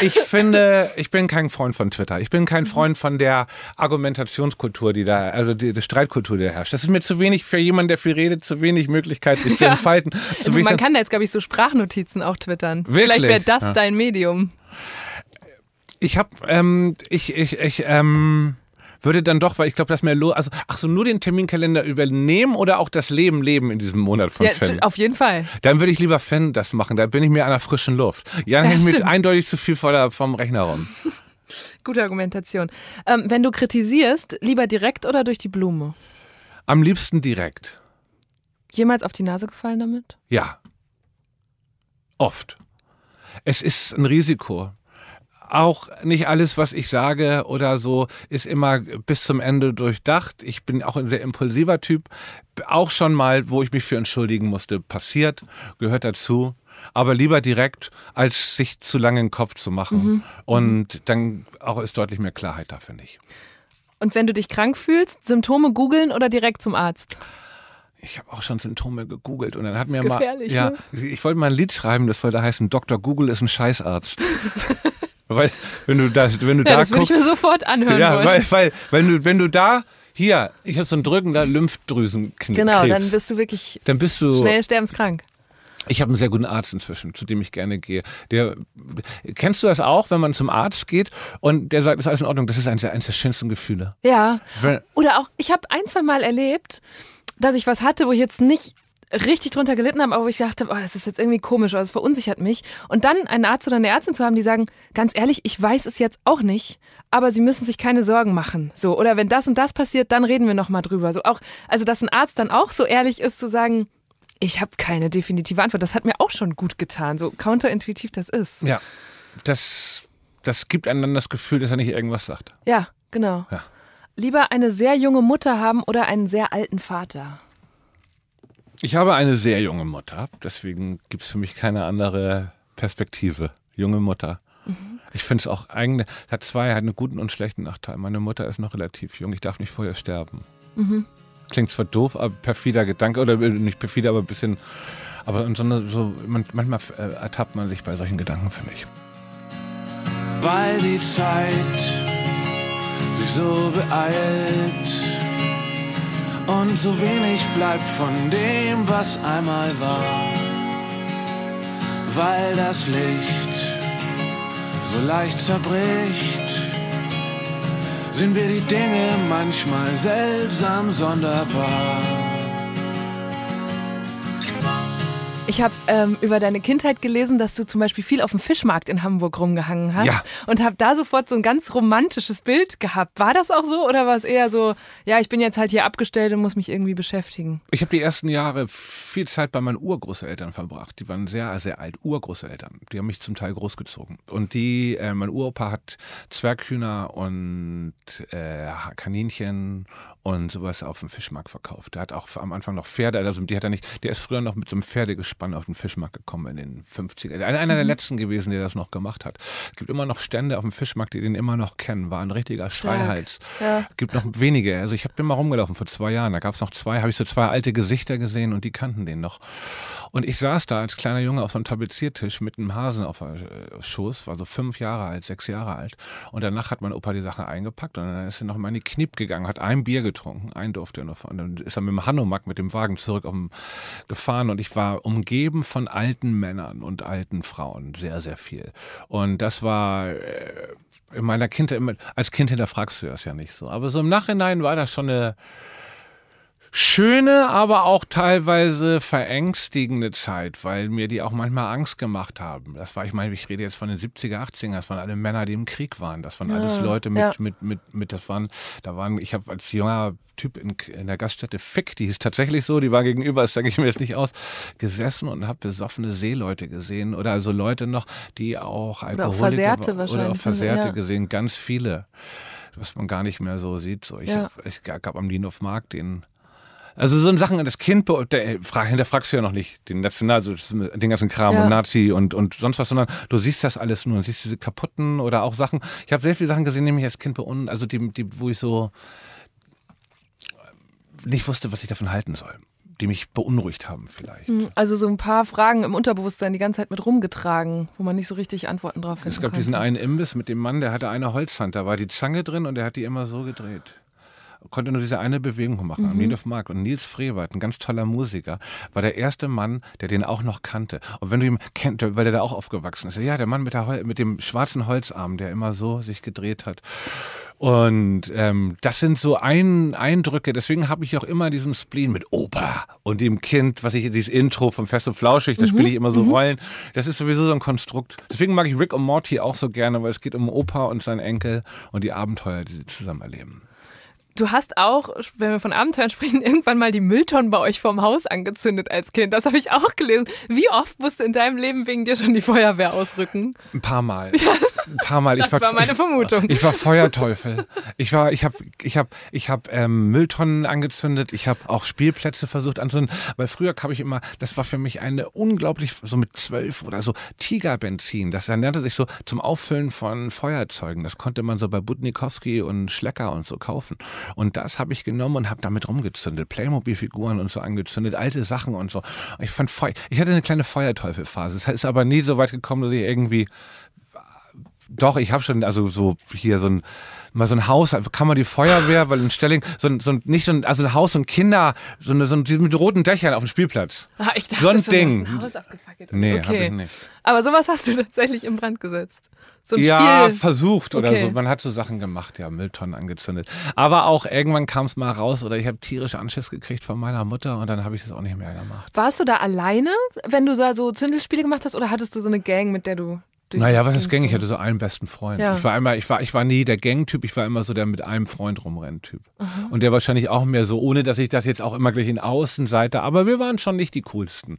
Ich finde, ich bin kein Freund von Twitter. Ich bin kein Freund von der Argumentationskultur, die da, also die, die Streitkultur, die da herrscht. Das ist mir zu wenig für jemanden, der viel redet, zu wenig Möglichkeiten, sich ja. zu entfalten. Zu Man kann da jetzt, glaube ich, so Sprachnotizen auch twittern. Wirklich? Vielleicht wäre das ja. dein Medium. Ich habe, ähm, ich, ich, ich, ähm, würde dann doch, weil ich glaube, dass mehr also ach so, nur den Terminkalender übernehmen oder auch das Leben leben in diesem Monat von ja, Fan? Auf jeden Fall. Dann würde ich lieber Fan das machen, da bin ich mir an der frischen Luft. Jan ja, hängt mir eindeutig zu viel vor der, vom Rechner rum. [laughs] Gute Argumentation. Ähm, wenn du kritisierst, lieber direkt oder durch die Blume? Am liebsten direkt. Jemals auf die Nase gefallen damit? Ja. Oft. Es ist ein Risiko auch nicht alles, was ich sage oder so, ist immer bis zum Ende durchdacht. Ich bin auch ein sehr impulsiver Typ. Auch schon mal, wo ich mich für entschuldigen musste, passiert, gehört dazu. Aber lieber direkt, als sich zu lange den Kopf zu machen. Mhm. Und dann auch ist deutlich mehr Klarheit da, finde ich. Und wenn du dich krank fühlst, Symptome googeln oder direkt zum Arzt? ich habe auch schon Symptome gegoogelt und dann hat mir mal ja, ne? ich wollte mal ein Lied schreiben, das soll da heißen Dr. Google ist ein Scheißarzt. [laughs] Weil, wenn du da, wenn du ja, da das guckst, würde ich mir sofort anhören ja, wollen. Weil, weil, wenn du, wenn du da hier, ich habe so einen drückenden Lymphdrüsenknick. Genau, dann bist du wirklich dann bist du, schnell sterbenskrank. Ich habe einen sehr guten Arzt inzwischen, zu dem ich gerne gehe. Der, kennst du das auch, wenn man zum Arzt geht und der sagt, ist alles in Ordnung? Das ist eines, eines der schönsten Gefühle. Ja. Oder auch, ich habe ein, zwei Mal erlebt, dass ich was hatte, wo ich jetzt nicht richtig drunter gelitten habe, aber wo ich dachte, oh, das ist jetzt irgendwie komisch oder das verunsichert mich. Und dann einen Arzt oder eine Ärztin zu haben, die sagen, ganz ehrlich, ich weiß es jetzt auch nicht, aber sie müssen sich keine Sorgen machen. So, oder wenn das und das passiert, dann reden wir nochmal drüber. So auch, also dass ein Arzt dann auch so ehrlich ist zu sagen, ich habe keine definitive Antwort. Das hat mir auch schon gut getan, so counterintuitiv das ist. Ja. Das, das gibt einem dann das Gefühl, dass er nicht irgendwas sagt. Ja, genau. Ja. Lieber eine sehr junge Mutter haben oder einen sehr alten Vater. Ich habe eine sehr junge Mutter, deswegen gibt es für mich keine andere Perspektive. Junge Mutter. Mhm. Ich finde es auch eigene. hat zwei, hat einen guten und schlechten Nachteil. Meine Mutter ist noch relativ jung, ich darf nicht vorher sterben. Mhm. Klingt zwar doof, aber perfider Gedanke, oder äh, nicht perfider, aber ein bisschen, aber so, manchmal äh, ertappt man sich bei solchen Gedanken, finde ich. Weil die Zeit sich so beeilt und so wenig bleibt von dem, was einmal war, weil das Licht so leicht zerbricht. Sind wir die Dinge manchmal seltsam sonderbar? Ich habe ähm, über deine Kindheit gelesen, dass du zum Beispiel viel auf dem Fischmarkt in Hamburg rumgehangen hast ja. und habe da sofort so ein ganz romantisches Bild gehabt. War das auch so oder war es eher so, ja, ich bin jetzt halt hier abgestellt und muss mich irgendwie beschäftigen? Ich habe die ersten Jahre viel Zeit bei meinen Urgroßeltern verbracht. Die waren sehr, sehr alt, Urgroßeltern. Die haben mich zum Teil großgezogen. Und die, äh, mein Uropa hat Zwerghühner und äh, Kaninchen und sowas auf dem Fischmarkt verkauft. Der hat auch am Anfang noch Pferde, also die hat er nicht, der ist früher noch mit so einem Pferdegespann auf den Fischmarkt gekommen in den 50er. einer mhm. der letzten gewesen, der das noch gemacht hat. Es gibt immer noch Stände auf dem Fischmarkt, die den immer noch kennen. War ein richtiger Schreihals. Ja. Gibt noch wenige. Also ich bin mal rumgelaufen vor zwei Jahren. Da gab es noch zwei, habe ich so zwei alte Gesichter gesehen und die kannten den noch. Und ich saß da als kleiner Junge auf so einem Tapeziertisch mit einem Hasen auf der äh, Schoß, war so fünf Jahre alt, sechs Jahre alt. Und danach hat mein Opa die Sache eingepackt und dann ist er noch mal in die Kniep gegangen, hat ein Bier getrunken getrunken. Einen durfte er nur fahren. Dann ist er mit dem Hanomag, mit dem Wagen zurück auf dem, gefahren und ich war umgeben von alten Männern und alten Frauen. Sehr, sehr viel. Und das war. Äh, in meiner Kindheit, als Kind hinterfragst du das ja nicht so. Aber so im Nachhinein war das schon eine, schöne, aber auch teilweise verängstigende Zeit, weil mir die auch manchmal Angst gemacht haben. Das war, ich meine, ich rede jetzt von den 70er, 80er, das waren alle Männer, die im Krieg waren. Das waren ja, alles Leute mit, ja. mit, mit, mit, das waren, da waren, ich habe als junger Typ in, in, der Gaststätte Fick, die hieß tatsächlich so, die war gegenüber, das denke ich mir jetzt nicht aus, gesessen und habe besoffene Seeleute gesehen oder also Leute noch, die auch Alkoholiker oder auch Versehrte, wahrscheinlich. Oder auch ne? Versehrte ja. gesehen, ganz viele was man gar nicht mehr so sieht. So, ich, ja. hab, ich gab am Dienhofmarkt den also so Sachen, das Kind äh, hinterfragst du ja noch nicht, den National, also den ganzen Kram ja. und Nazi und, und sonst was, sondern du siehst das alles nur und siehst diese kaputten oder auch Sachen. Ich habe sehr viele Sachen gesehen, die mich als Kind beunruhigen, also die, die, wo ich so äh, nicht wusste, was ich davon halten soll. Die mich beunruhigt haben, vielleicht. Hm, also, so ein paar Fragen im Unterbewusstsein die ganze Zeit mit rumgetragen, wo man nicht so richtig Antworten drauf findet. Es gab konnte. diesen einen Imbiss mit dem Mann, der hatte eine Holzhand, da war die Zange drin und der hat die immer so gedreht konnte nur diese eine Bewegung machen mhm. am Mark. Und Nils Frevert, ein ganz toller Musiker, war der erste Mann, der den auch noch kannte. Und wenn du ihn kennt, weil der da auch aufgewachsen ist, ja, der Mann mit, der mit dem schwarzen Holzarm, der immer so sich gedreht hat. Und ähm, das sind so ein Eindrücke. Deswegen habe ich auch immer diesen Spleen mit Opa und dem Kind, was ich dieses Intro vom Fest und Flauschig, da mhm. spiele ich immer so mhm. Rollen. Das ist sowieso so ein Konstrukt. Deswegen mag ich Rick und Morty auch so gerne, weil es geht um Opa und seinen Enkel und die Abenteuer, die sie zusammen erleben. Du hast auch, wenn wir von Abenteuern sprechen, [laughs] irgendwann mal die Mülltonnen bei euch vorm Haus angezündet als Kind. Das habe ich auch gelesen. Wie oft musste in deinem Leben wegen dir schon die Feuerwehr ausrücken? Ein paar Mal. [laughs] Ja. Ein paar Mal. Ich das war, war meine Vermutung. Ich, ich, war Feuerteufel. Ich war, ich habe, ich habe, ich habe ähm, Mülltonnen angezündet. Ich habe auch Spielplätze versucht anzünden. Weil früher habe ich immer, das war für mich eine unglaublich, so mit zwölf oder so Tigerbenzin. Das ernährte sich so zum Auffüllen von Feuerzeugen. Das konnte man so bei Budnikowski und Schlecker und so kaufen. Und das habe ich genommen und habe damit rumgezündet. Playmobil-Figuren und so angezündet, alte Sachen und so. ich fand Feu ich hatte eine kleine Feuerteufelphase. Es ist aber nie so weit gekommen, dass ich irgendwie doch, ich habe schon, also so hier so ein, mal so ein Haus, also kann man die Feuerwehr, weil in Stelling, so ein, so ein, nicht so ein, also ein Haus und Kinder, so, ein, so ein, mit roten Dächern auf dem Spielplatz. [laughs] Ah, ich dachte so ein schon, Ding. Du hast ein Haus abgefackelt. Nee, okay. hab ich nicht. Aber sowas hast du tatsächlich im Brand gesetzt. So ein ja, Spiel. versucht oder okay. so. Man hat so Sachen gemacht, ja, Mülltonnen angezündet. Aber auch irgendwann kam es mal raus oder ich habe tierische Anschiss gekriegt von meiner Mutter und dann habe ich das auch nicht mehr gemacht. Warst du da alleine, wenn du da so Zündelspiele gemacht hast oder hattest du so eine Gang, mit der du naja, was ist Gang? Ich hatte so einen besten Freund. Ja. Ich war einmal, ich war, ich war nie der Gang-Typ, ich war immer so der mit einem Freund rumrennt Typ. Mhm. Und der wahrscheinlich auch mehr so, ohne dass ich das jetzt auch immer gleich in Außenseite, aber wir waren schon nicht die coolsten.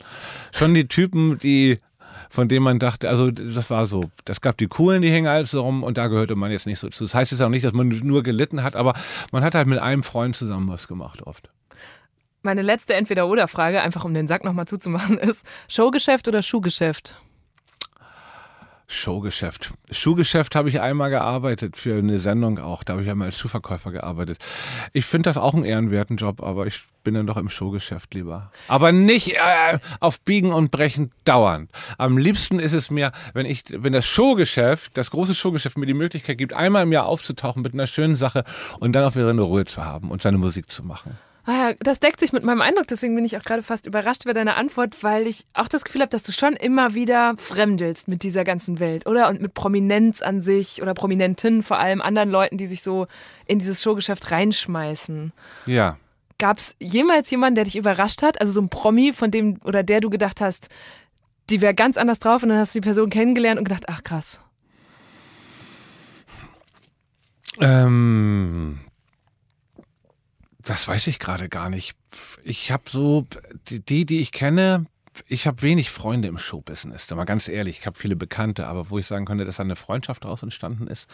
Schon die Typen, die von dem man dachte, also das war so, das gab die coolen, die hingen alles rum und da gehörte man jetzt nicht so zu. Das heißt jetzt auch nicht, dass man nur gelitten hat, aber man hat halt mit einem Freund zusammen was gemacht oft. Meine letzte Entweder-Oder-Frage, einfach um den Sack nochmal zuzumachen, [laughs] ist Showgeschäft oder Schuhgeschäft? Showgeschäft. Schuhgeschäft habe ich einmal gearbeitet für eine Sendung auch. Da habe ich einmal als Schuhverkäufer gearbeitet. Ich finde das auch einen ehrenwerten Job, aber ich bin dann doch im Showgeschäft lieber. Aber nicht äh, auf Biegen und Brechen dauernd. Am liebsten ist es mir, wenn ich, wenn das Showgeschäft, das große Showgeschäft mir die Möglichkeit gibt, einmal im Jahr aufzutauchen mit einer schönen Sache und dann auch wieder eine Ruhe zu haben und seine Musik zu machen. Ah ja, Das deckt sich mit meinem Eindruck, deswegen bin ich auch gerade fast überrascht über deine Antwort, weil ich auch das Gefühl habe, dass du schon immer wieder fremdelst mit dieser ganzen Welt, oder? Und mit Prominenz an sich oder Prominenten, vor allem anderen Leuten, die sich so in dieses Showgeschäft reinschmeißen. Ja. Gab es jemals jemanden, der dich überrascht hat? Also so ein Promi, von dem oder der du gedacht hast, die wäre ganz anders drauf und dann hast du die Person kennengelernt und gedacht, ach krass. Ähm, das weiß ich gerade gar nicht. Ich habe so, die, die ich kenne, ich habe wenig Freunde im Showbusiness, da mal ganz ehrlich. Ich habe viele Bekannte, aber wo ich sagen könnte, dass da eine Freundschaft daraus entstanden ist,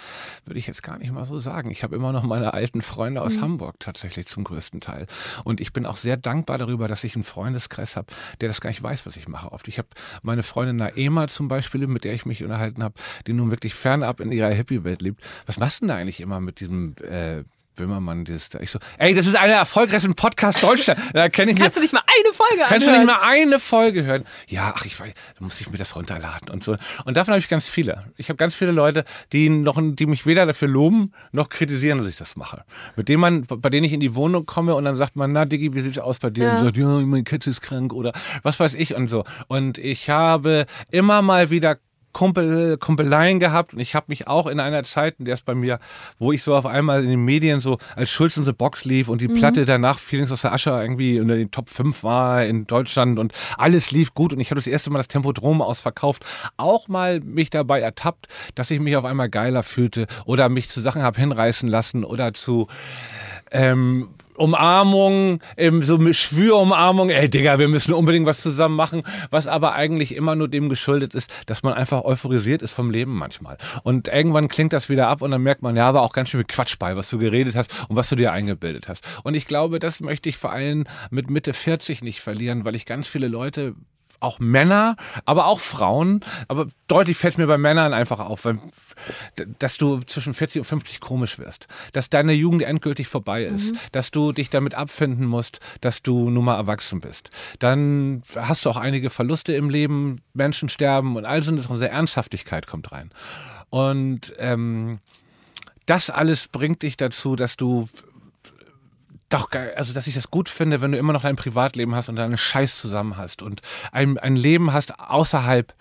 würde ich jetzt gar nicht mal so sagen. Ich habe immer noch meine alten Freunde aus mhm. Hamburg tatsächlich zum größten Teil. Und ich bin auch sehr dankbar darüber, dass ich einen Freundeskreis habe, der das gar nicht weiß, was ich mache oft. Ich habe meine Freundin Naema zum Beispiel, mit der ich mich unterhalten habe, die nun wirklich fernab in ihrer Hippie-Welt lebt. Was machst du denn da eigentlich immer mit diesem äh, Böhmermann, dieses da. Ich so, ey, das ist einer der erfolgreichsten Podcasts Deutschland. [laughs] Da kenne ich Kannst du nicht mal eine Folge Kannst anhören? du nicht mal eine Folge hören? Ja, ach, ich weiß, da muss ich mir das runterladen und so. Und davon habe ich ganz viele. Ich habe ganz viele Leute, die, noch, die mich weder dafür loben, noch kritisieren, dass ich das mache. Mit denen man, bei denen ich in die Wohnung komme und dann sagt man, na Diggi, wie sieht's aus bei dir? Ja. Und sagt, ja, mein Katze ist krank oder was weiß ich und so. Und ich habe immer mal wieder Kumpel, Kumpeleien gehabt und ich habe mich auch in einer Zeit, in der es bei mir, wo ich so auf einmal in den Medien so als Schulz in the Box lief und die mhm. Platte danach Feelings aus der Asche irgendwie unter den Top 5 war in Deutschland und alles lief gut und ich habe das erste Mal das Tempodrom ausverkauft, auch mal mich dabei ertappt, dass ich mich auf einmal geiler fühlte oder mich zu Sachen habe hinreißen lassen oder zu ähm, Umarmung, so mit Schwürumarmungen, ey Digga, wir müssen unbedingt was zusammen machen, was aber eigentlich immer nur dem geschuldet ist, dass man einfach euphorisiert ist vom Leben manchmal. Und irgendwann klingt das wieder ab und dann merkt man, ja, war auch ganz schön viel Quatsch bei, was du geredet hast und was du dir eingebildet hast. Und ich glaube, das möchte ich vor allem mit Mitte 40 nicht verlieren, weil ich ganz viele Leute auch Männer, aber auch Frauen. Aber deutlich fällt mir bei Männern einfach auf, weil, dass du zwischen 40 und 50 komisch wirst, dass deine Jugend endgültig vorbei ist, mhm. dass du dich damit abfinden musst, dass du nun mal erwachsen bist. Dann hast du auch einige Verluste im Leben, Menschen sterben und all so eine Ernsthaftigkeit kommt rein. Und ähm, das alles bringt dich dazu, dass du doch geil, also dass ich das gut finde, wenn du immer noch dein Privatleben hast und deinen Scheiß zusammen hast und ein, ein Leben hast außerhalb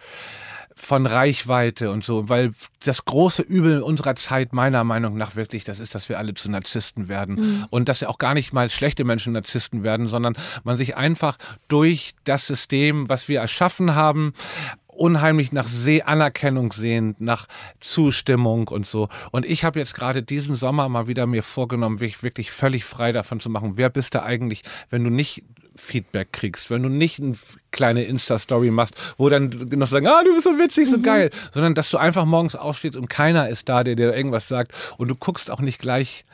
von Reichweite und so, weil das große Übel unserer Zeit meiner Meinung nach wirklich das ist, dass wir alle zu Narzissten werden mhm. und dass ja auch gar nicht mal schlechte Menschen Narzissten werden, sondern man sich einfach durch das System, was wir erschaffen haben, unheimlich nach See Anerkennung sehend, nach Zustimmung und so. Und ich habe jetzt gerade diesen Sommer mal wieder mir vorgenommen, mich wirklich völlig frei davon zu machen. Wer bist du eigentlich, wenn du nicht Feedback kriegst, wenn du nicht eine kleine Insta-Story machst, wo dann noch sagen, ah, du bist so witzig, so mhm. geil, sondern dass du einfach morgens aufstehst und keiner ist da, der dir irgendwas sagt und du guckst auch nicht gleich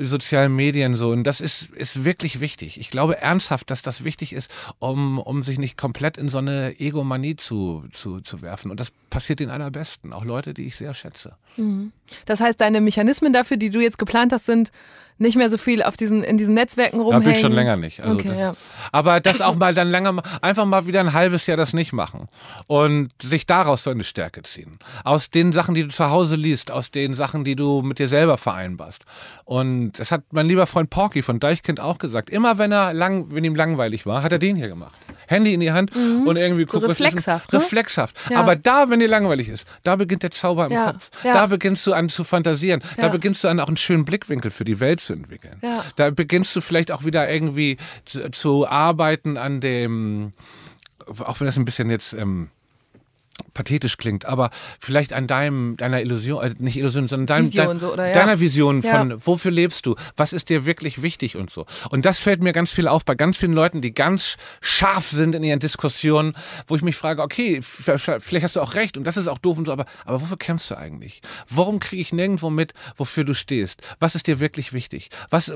sozialen Medien so. Und das ist, ist wirklich wichtig. Ich glaube ernsthaft, dass das wichtig ist, um, um sich nicht komplett in so eine Egomanie zu, zu, zu werfen. Und das passiert den allerbesten. Auch Leute, die ich sehr schätze. Mhm. Das heißt, deine Mechanismen dafür, die du jetzt geplant hast, sind nicht mehr so viel auf diesen, in diesen Netzwerken rumhängen. Habe ich schon länger nicht. Also okay, das, ja. Aber das auch mal dann länger, einfach mal wieder ein halbes Jahr das nicht machen und sich daraus so eine Stärke ziehen. Aus den Sachen, die du zu Hause liest, aus den Sachen, die du mit dir selber vereinbarst. Und das hat mein lieber Freund Porky von Deichkind auch gesagt. Immer wenn er lang, wenn ihm langweilig war, hat er den hier gemacht. Handy in die Hand mhm. und irgendwie guckt. So reflexhaft. Ne? Reflexhaft. Ja. Aber da, wenn dir langweilig ist, da beginnt der Zauber im ja. Kopf. Ja. Da beginnst du an zu fantasieren. Da beginnst du an auch einen schönen Blickwinkel für die Welt zu entwickeln. Da beginnst du vielleicht auch wieder irgendwie zu, zu arbeiten an dem, auch wenn das ein bisschen jetzt. Ähm, pathetisch klingt, aber vielleicht an deinem, deiner Illusion, äh, nicht Illusion, sondern dein, Vision, dein, so, oder, ja. deiner Vision von, ja. wofür lebst du? Was ist dir wirklich wichtig und so? Und das fällt mir ganz viel auf bei ganz vielen Leuten, die ganz scharf sind in ihren Diskussionen, wo ich mich frage, okay, vielleicht hast du auch recht und das ist auch doof und so, aber, aber wofür kämpfst du eigentlich? Warum kriege ich nirgendwo mit, wofür du stehst? Was ist dir wirklich wichtig? Was,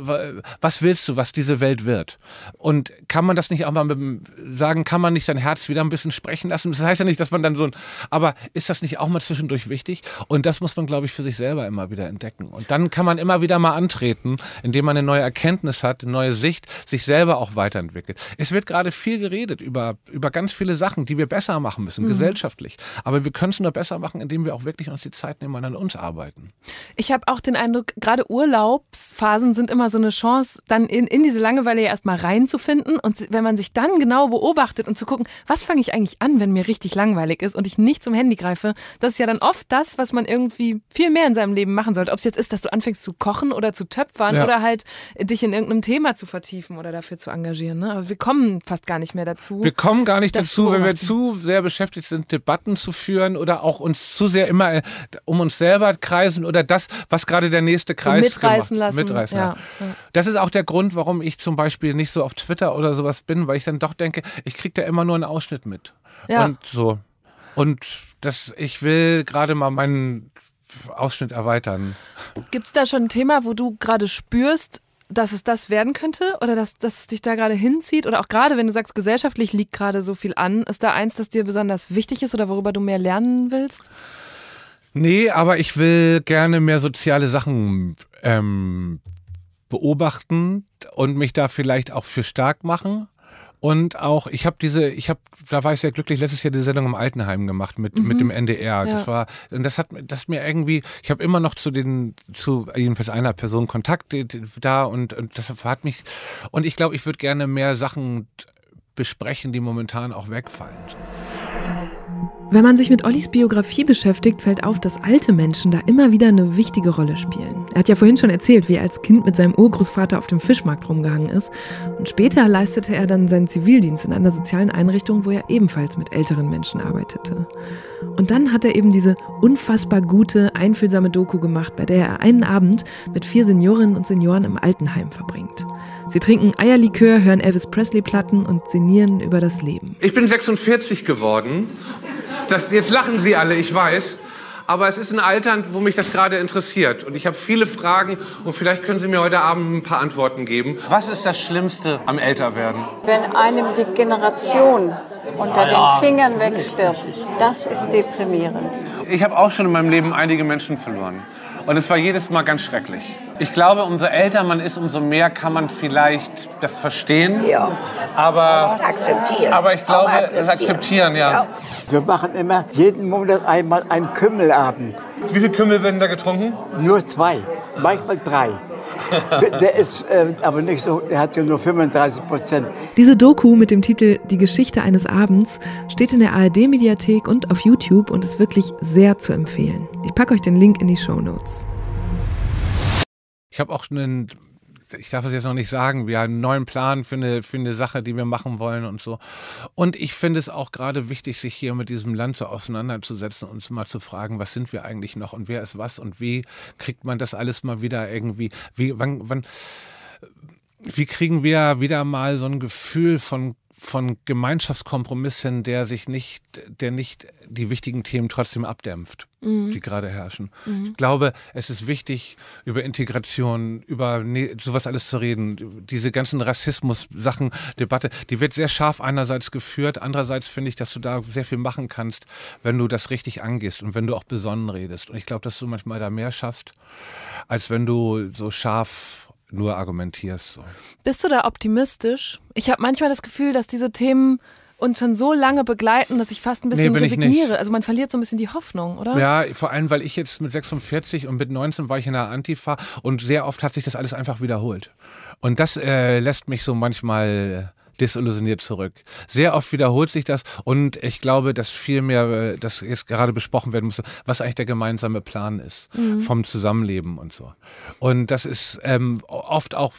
was willst du, was diese Welt wird? Und kann man das nicht auch mal mit, sagen, kann man nicht sein Herz wieder ein bisschen sprechen lassen? Das heißt ja nicht, dass man dann so ein aber ist das nicht auch mal zwischendurch wichtig? Und das muss man, glaube ich, für sich selber immer wieder entdecken. Und dann kann man immer wieder mal antreten, indem man eine neue Erkenntnis hat, eine neue Sicht, sich selber auch weiterentwickelt. Es wird gerade viel geredet über, über ganz viele Sachen, die wir besser machen müssen, mhm. gesellschaftlich. Aber wir können es nur besser machen, indem wir auch wirklich uns die Zeit nehmen und an uns arbeiten. Ich habe auch den Eindruck, gerade Urlaubsphasen sind immer so eine Chance, dann in, in diese Langeweile ja erstmal reinzufinden. Und wenn man sich dann genau beobachtet und zu gucken, was fange ich eigentlich an, wenn mir richtig langweilig ist und ich nicht zum Handy greife, das ist ja dann oft das, was man irgendwie viel mehr in seinem Leben machen sollte. Ob es jetzt ist, dass du anfängst zu kochen oder zu töpfern ja. oder halt äh, dich in irgendeinem Thema zu vertiefen oder dafür zu engagieren. Ne? Aber wir kommen fast gar nicht mehr dazu. Wir kommen gar nicht dazu, wenn wir zu sehr beschäftigt sind, Debatten zu führen oder auch uns zu sehr immer äh, um uns selber kreisen oder das, was gerade der nächste Kreis so mitreißen gemacht. lassen. Mitreißen, ja. Ja. Das ist auch der Grund, warum ich zum Beispiel nicht so auf Twitter oder sowas bin, weil ich dann doch denke, ich kriege da immer nur einen Ausschnitt mit. Ja. Und so. Und das, ich will gerade mal meinen Ausschnitt erweitern. Gibt es da schon ein Thema, wo du gerade spürst, dass es das werden könnte oder dass, dass es dich da gerade hinzieht? Oder auch gerade, wenn du sagst, gesellschaftlich liegt gerade so viel an, ist da eins, das dir besonders wichtig ist oder worüber du mehr lernen willst? Nee, aber ich will gerne mehr soziale Sachen ähm, beobachten und mich da vielleicht auch für stark machen. Und auch, ich habe diese, ich habe, da war ich sehr glücklich, letztes Jahr die Sendung im Altenheim gemacht mit, mhm. mit dem NDR. Ja. Das war, und das hat das mir irgendwie, ich habe immer noch zu den, zu jedenfalls einer Person Kontakt da und, und das hat mich, und ich glaube, ich würde gerne mehr Sachen besprechen, die momentan auch wegfallen. Wenn man sich mit Ollis Biografie beschäftigt, fällt auf, dass alte Menschen da immer wieder eine wichtige Rolle spielen. Er hat ja vorhin schon erzählt, wie er als Kind mit seinem Urgroßvater auf dem Fischmarkt rumgehangen ist. Und später leistete er dann seinen Zivildienst in einer sozialen Einrichtung, wo er ebenfalls mit älteren Menschen arbeitete. Und dann hat er eben diese unfassbar gute, einfühlsame Doku gemacht, bei der er einen Abend mit vier Seniorinnen und Senioren im Altenheim verbringt. Sie trinken Eierlikör, hören Elvis Presley-Platten und sinnieren über das Leben. Ich bin 46 geworden das, jetzt lachen Sie alle, ich weiß. Aber es ist ein Alter, wo mich das gerade interessiert. Und ich habe viele Fragen und vielleicht können Sie mir heute Abend ein paar Antworten geben. Was ist das Schlimmste am Älterwerden? Wenn einem die Generation unter ah, den Fingern wegstirbt, das ist deprimierend. Ich habe auch schon in meinem Leben einige Menschen verloren. Und es war jedes Mal ganz schrecklich. Ich glaube, umso älter man ist, umso mehr kann man vielleicht das verstehen. Ja. Aber akzeptieren. Aber ich glaube, aber akzeptieren. das akzeptieren, ja. ja. Wir machen immer jeden Monat einmal einen Kümmelabend. Wie viele Kümmel werden da getrunken? Nur zwei, manchmal drei. Der ist äh, aber nicht so, der hat ja nur 35 Prozent. Diese Doku mit dem Titel Die Geschichte eines Abends steht in der ARD-Mediathek und auf YouTube und ist wirklich sehr zu empfehlen. Ich packe euch den Link in die Show Notes. Ich habe auch einen ich darf es jetzt noch nicht sagen, wir haben einen neuen Plan für eine, für eine Sache, die wir machen wollen und so. Und ich finde es auch gerade wichtig, sich hier mit diesem Land so auseinanderzusetzen und mal zu fragen, was sind wir eigentlich noch und wer ist was und wie kriegt man das alles mal wieder irgendwie, wie, wann, wann, wie kriegen wir wieder mal so ein Gefühl von von Gemeinschaftskompromiss der sich nicht, der nicht die wichtigen Themen trotzdem abdämpft. Mhm. die gerade herrschen. Mhm. Ich glaube, es ist wichtig, über Integration, über ne sowas alles zu reden. Diese ganzen Rassismus-Sachen, Debatte, die wird sehr scharf einerseits geführt. Andererseits finde ich, dass du da sehr viel machen kannst, wenn du das richtig angehst und wenn du auch besonnen redest. Und ich glaube, dass du manchmal da mehr schaffst, als wenn du so scharf nur argumentierst. So. Bist du da optimistisch? Ich habe manchmal das Gefühl, dass diese Themen und schon so lange begleiten, dass ich fast ein bisschen nee, resigniere. Also man verliert so ein bisschen die Hoffnung, oder? Ja, vor allem, weil ich jetzt mit 46 und mit 19 war ich in der Antifa und sehr oft hat sich das alles einfach wiederholt. Und das äh, lässt mich so manchmal desillusioniert zurück. Sehr oft wiederholt sich das und ich glaube, dass viel mehr, äh, das jetzt gerade besprochen werden muss, was eigentlich der gemeinsame Plan ist mhm. vom Zusammenleben und so. Und das ist ähm, oft auch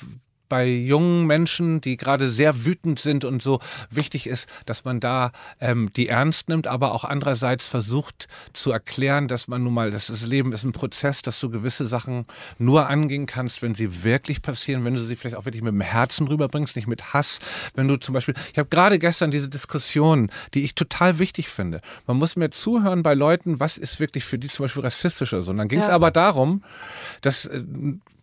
bei jungen Menschen, die gerade sehr wütend sind und so wichtig ist, dass man da ähm, die ernst nimmt, aber auch andererseits versucht zu erklären, dass man nun mal, dass das Leben ist ein Prozess, dass du gewisse Sachen nur angehen kannst, wenn sie wirklich passieren, wenn du sie vielleicht auch wirklich mit dem Herzen rüberbringst, nicht mit Hass. Wenn du zum Beispiel, ich habe gerade gestern diese Diskussion, die ich total wichtig finde. Man muss mir zuhören bei Leuten, was ist wirklich für die zum Beispiel rassistisch oder so. Und dann ging es ja. aber darum, dass äh,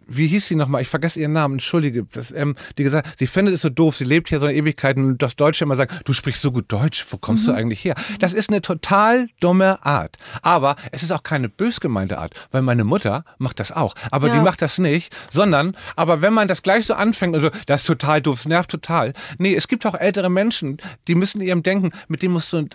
wie hieß sie nochmal? Ich vergesse ihren Namen, entschuldige. Das, ähm, die gesagt, sie findet es so doof, sie lebt hier so eine Ewigkeit und das Deutsche immer sagt, du sprichst so gut Deutsch, wo kommst mhm. du eigentlich her? Das ist eine total dumme Art. Aber es ist auch keine bös gemeinte Art, weil meine Mutter macht das auch. Aber ja. die macht das nicht, sondern, aber wenn man das gleich so anfängt, und so, also, das ist total doof, es nervt total. Nee, es gibt auch ältere Menschen, die müssen ihrem Denken, mit dem musst du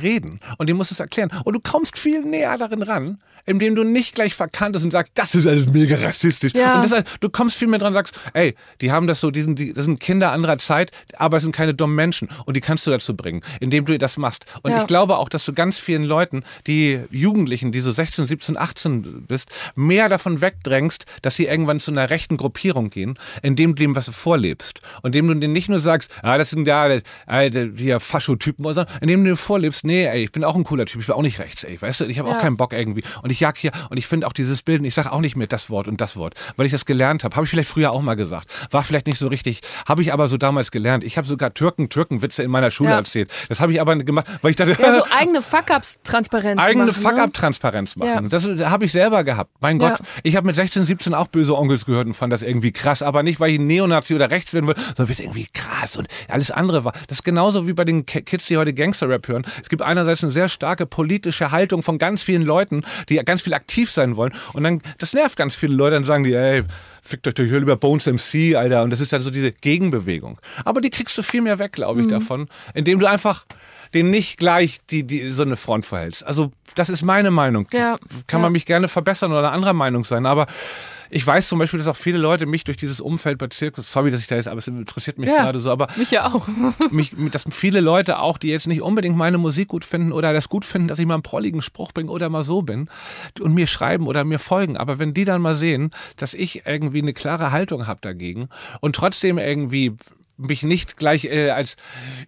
reden und die musst du es erklären. Und du kommst viel näher darin ran, indem du nicht gleich verkanntest und sagst, das ist alles mega rassistisch. Ja. Und das du kommst viel mehr dran und sagst, ey, die haben das so, die sind, die, das sind Kinder anderer Zeit, aber es sind keine dummen Menschen. Und die kannst du dazu bringen, indem du das machst. Und ja. ich glaube auch, dass du ganz vielen Leuten, die Jugendlichen, die so 16, 17, 18 bist, mehr davon wegdrängst, dass sie irgendwann zu einer rechten Gruppierung gehen, indem du dem was vorlebst. Und indem du denen nicht nur sagst, ah, das sind ja die Faschotypen, sondern indem du dir vorlebst, nee, ey, ich bin auch ein cooler Typ, ich bin auch nicht rechts, ey, weißt du, ich habe ja. auch keinen Bock irgendwie. Und ich ich jag hier und ich finde auch dieses Bilden, ich sage auch nicht mehr das Wort und das Wort, weil ich das gelernt habe. Habe ich vielleicht früher auch mal gesagt. War vielleicht nicht so richtig, habe ich aber so damals gelernt. Ich habe sogar Türken, türken witze in meiner Schule ja. erzählt. Das habe ich aber gemacht, weil ich dachte. Ja, so [laughs] eigene fuck up transparenz eigene machen. Eigene Fuck-Up-Transparenz machen. Ja. Das habe ich selber gehabt. Mein Gott. Ich habe mit 16, 17 auch böse Onkels gehört und fand das irgendwie krass. Aber nicht, weil ich Neonazi oder rechts werden will, sondern weil irgendwie krass und alles andere war. Das ist genauso wie bei den Kids, die heute Gangster-Rap hören. Es gibt einerseits eine sehr starke politische Haltung von ganz vielen Leuten, die die ganz viel aktiv sein wollen. Und dann, das nervt ganz viele Leute, dann sagen die, ey, fickt euch durch, doch lieber Bones MC, Alter. Und das ist dann so diese Gegenbewegung. Aber die kriegst du viel mehr weg, glaube ich, mhm. davon, indem du einfach den nicht gleich die, die, so eine Front verhältst. Also, das ist meine Meinung. Ja, Kann ja. man mich gerne verbessern oder anderer Meinung sein, aber ich weiß zum Beispiel, dass auch viele Leute mich durch dieses Umfeld bei Zirkus, sorry, dass ich da jetzt, aber es interessiert mich ja, gerade so, aber mich ja auch. [laughs] mich, dass viele Leute auch, die jetzt nicht unbedingt meine Musik gut finden oder das gut finden, dass ich mal einen prolligen Spruch bringe oder mal so bin und mir schreiben oder mir folgen, aber wenn die dann mal sehen, dass ich irgendwie eine klare Haltung habe dagegen und trotzdem irgendwie mich nicht gleich äh, als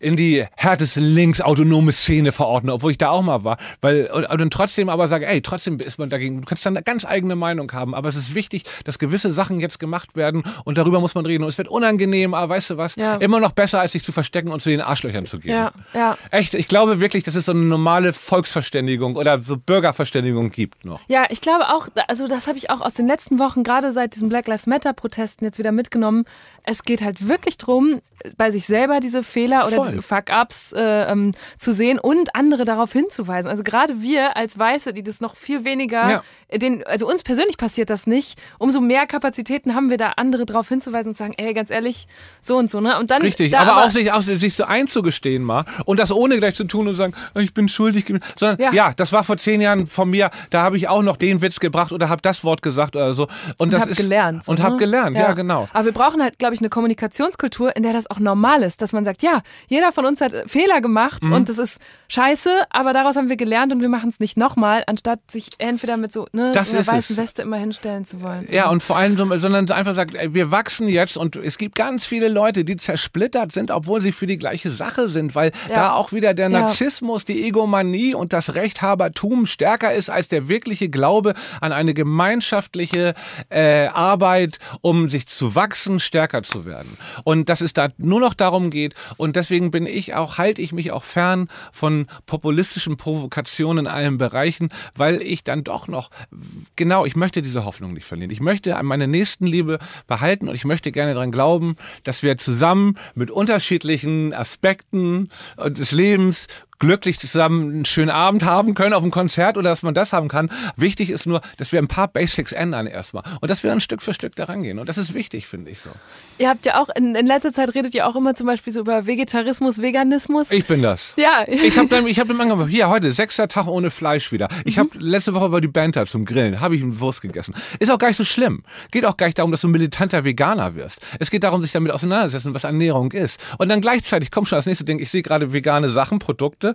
in die härteste links autonome Szene verordne, obwohl ich da auch mal war. Weil, und, und trotzdem aber sage, ey, trotzdem ist man dagegen. Du kannst dann eine ganz eigene Meinung haben, aber es ist wichtig, dass gewisse Sachen jetzt gemacht werden und darüber muss man reden. Und es wird unangenehm, aber weißt du was? Ja. Immer noch besser, als sich zu verstecken und zu den Arschlöchern zu gehen. Ja, ja. Echt, ich glaube wirklich, dass es so eine normale Volksverständigung oder so Bürgerverständigung gibt noch. Ja, ich glaube auch, also das habe ich auch aus den letzten Wochen, gerade seit diesen Black Lives Matter-Protesten jetzt wieder mitgenommen. Es geht halt wirklich darum, bei sich selber diese Fehler oder Voll. diese Fuck-ups äh, ähm, zu sehen und andere darauf hinzuweisen. Also gerade wir als Weiße, die das noch viel weniger, ja. den, also uns persönlich passiert das nicht, umso mehr Kapazitäten haben wir da, andere darauf hinzuweisen und zu sagen, ey, ganz ehrlich, so und so. Ne? Und dann, Richtig, da aber, aber, auch, sich, auch sich so einzugestehen mal und das ohne gleich zu tun und zu sagen, oh, ich bin schuldig, sondern ja. ja, das war vor zehn Jahren von mir, da habe ich auch noch den Witz gebracht oder habe das Wort gesagt oder so. Und, und das ist gelernt. und ne? habe gelernt, ja. ja, genau. Aber wir brauchen halt, glaube ich, eine Kommunikationskultur, in der der das auch normal ist, dass man sagt, ja, jeder von uns hat Fehler gemacht mhm. und das ist scheiße, aber daraus haben wir gelernt und wir machen es nicht nochmal, anstatt sich entweder mit so ne, das einer weißen es. Weste immer hinstellen zu wollen. Ja, und vor allem, sondern einfach sagt, wir wachsen jetzt und es gibt ganz viele Leute, die zersplittert sind, obwohl sie für die gleiche Sache sind, weil ja. da auch wieder der Narzissmus, die Egomanie und das Rechthabertum stärker ist als der wirkliche Glaube an eine gemeinschaftliche äh, Arbeit, um sich zu wachsen, stärker zu werden. Und das ist da nur noch darum geht. Und deswegen bin ich auch, halte ich mich auch fern von populistischen Provokationen in allen Bereichen, weil ich dann doch noch, genau, ich möchte diese Hoffnung nicht verlieren. Ich möchte an meine Nächstenliebe behalten und ich möchte gerne daran glauben, dass wir zusammen mit unterschiedlichen Aspekten des Lebens glücklich zusammen einen schönen Abend haben können auf einem Konzert oder dass man das haben kann. Wichtig ist nur, dass wir ein paar Basics ändern erstmal und dass wir dann Stück für Stück daran gehen. Und das ist wichtig, finde ich so. Ihr habt ja auch, in, in, letzter Zeit redet ihr auch immer zum Beispiel so über Vegetarismus, Veganismus. Ich bin das. Ja. Ich habe dann, ich dann angefangen, hier heute, sechster Tag ohne Fleisch wieder. Ich mhm. habe letzte Woche über die Banter zum Grillen, habe ich einen Wurst gegessen. Ist auch gar nicht so schlimm. Geht auch gar nicht darum, dass du militanter Veganer wirst. Es geht darum, sich damit auseinanderzusetzen, was Ernährung ist. Und dann gleichzeitig kommt schon das nächste Ding, ich sehe gerade vegane Sachen, Produkte, Käse.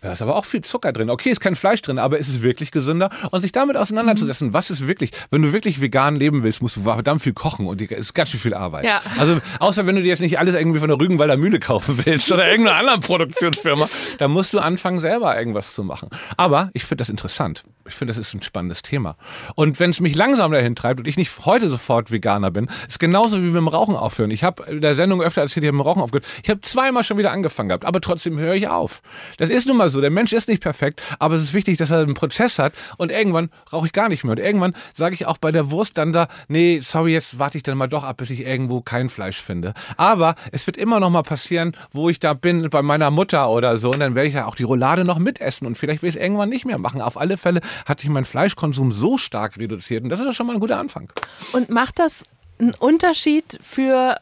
Da ist aber auch viel Zucker drin. Okay, ist kein Fleisch drin, aber ist es wirklich gesünder? Und sich damit auseinanderzusetzen, mhm. was ist wirklich, wenn du wirklich vegan leben willst, musst du verdammt viel kochen und es ist ganz schön viel Arbeit. Ja. Also, außer wenn du dir jetzt nicht alles irgendwie von der Rügenwalder Mühle kaufen willst oder irgendeiner anderen Produktionsfirma, [laughs] dann musst du anfangen, selber irgendwas zu machen. Aber ich finde das interessant. Ich finde, das ist ein spannendes Thema. Und wenn es mich langsam dahin treibt und ich nicht heute sofort Veganer bin, ist genauso wie mit dem Rauchen aufhören. Ich habe in der Sendung öfter erzählt, ich habe mit dem Rauchen aufgehört. Ich habe zweimal schon wieder angefangen gehabt, aber trotzdem höre ich auf. Das ist nun mal so. Der Mensch ist nicht perfekt, aber es ist wichtig, dass er einen Prozess hat und irgendwann rauche ich gar nicht mehr. Und irgendwann sage ich auch bei der Wurst dann da, nee, sorry, jetzt warte ich dann mal doch ab, bis ich irgendwo kein Fleisch finde. Aber es wird immer noch mal passieren, wo ich da bin, bei meiner Mutter oder so. Und dann werde ich ja auch die Roulade noch mitessen und vielleicht will ich es irgendwann nicht mehr machen. Auf alle Fälle hat sich mein Fleischkonsum so stark reduziert. Und das ist doch schon mal ein guter Anfang. Und macht das einen Unterschied für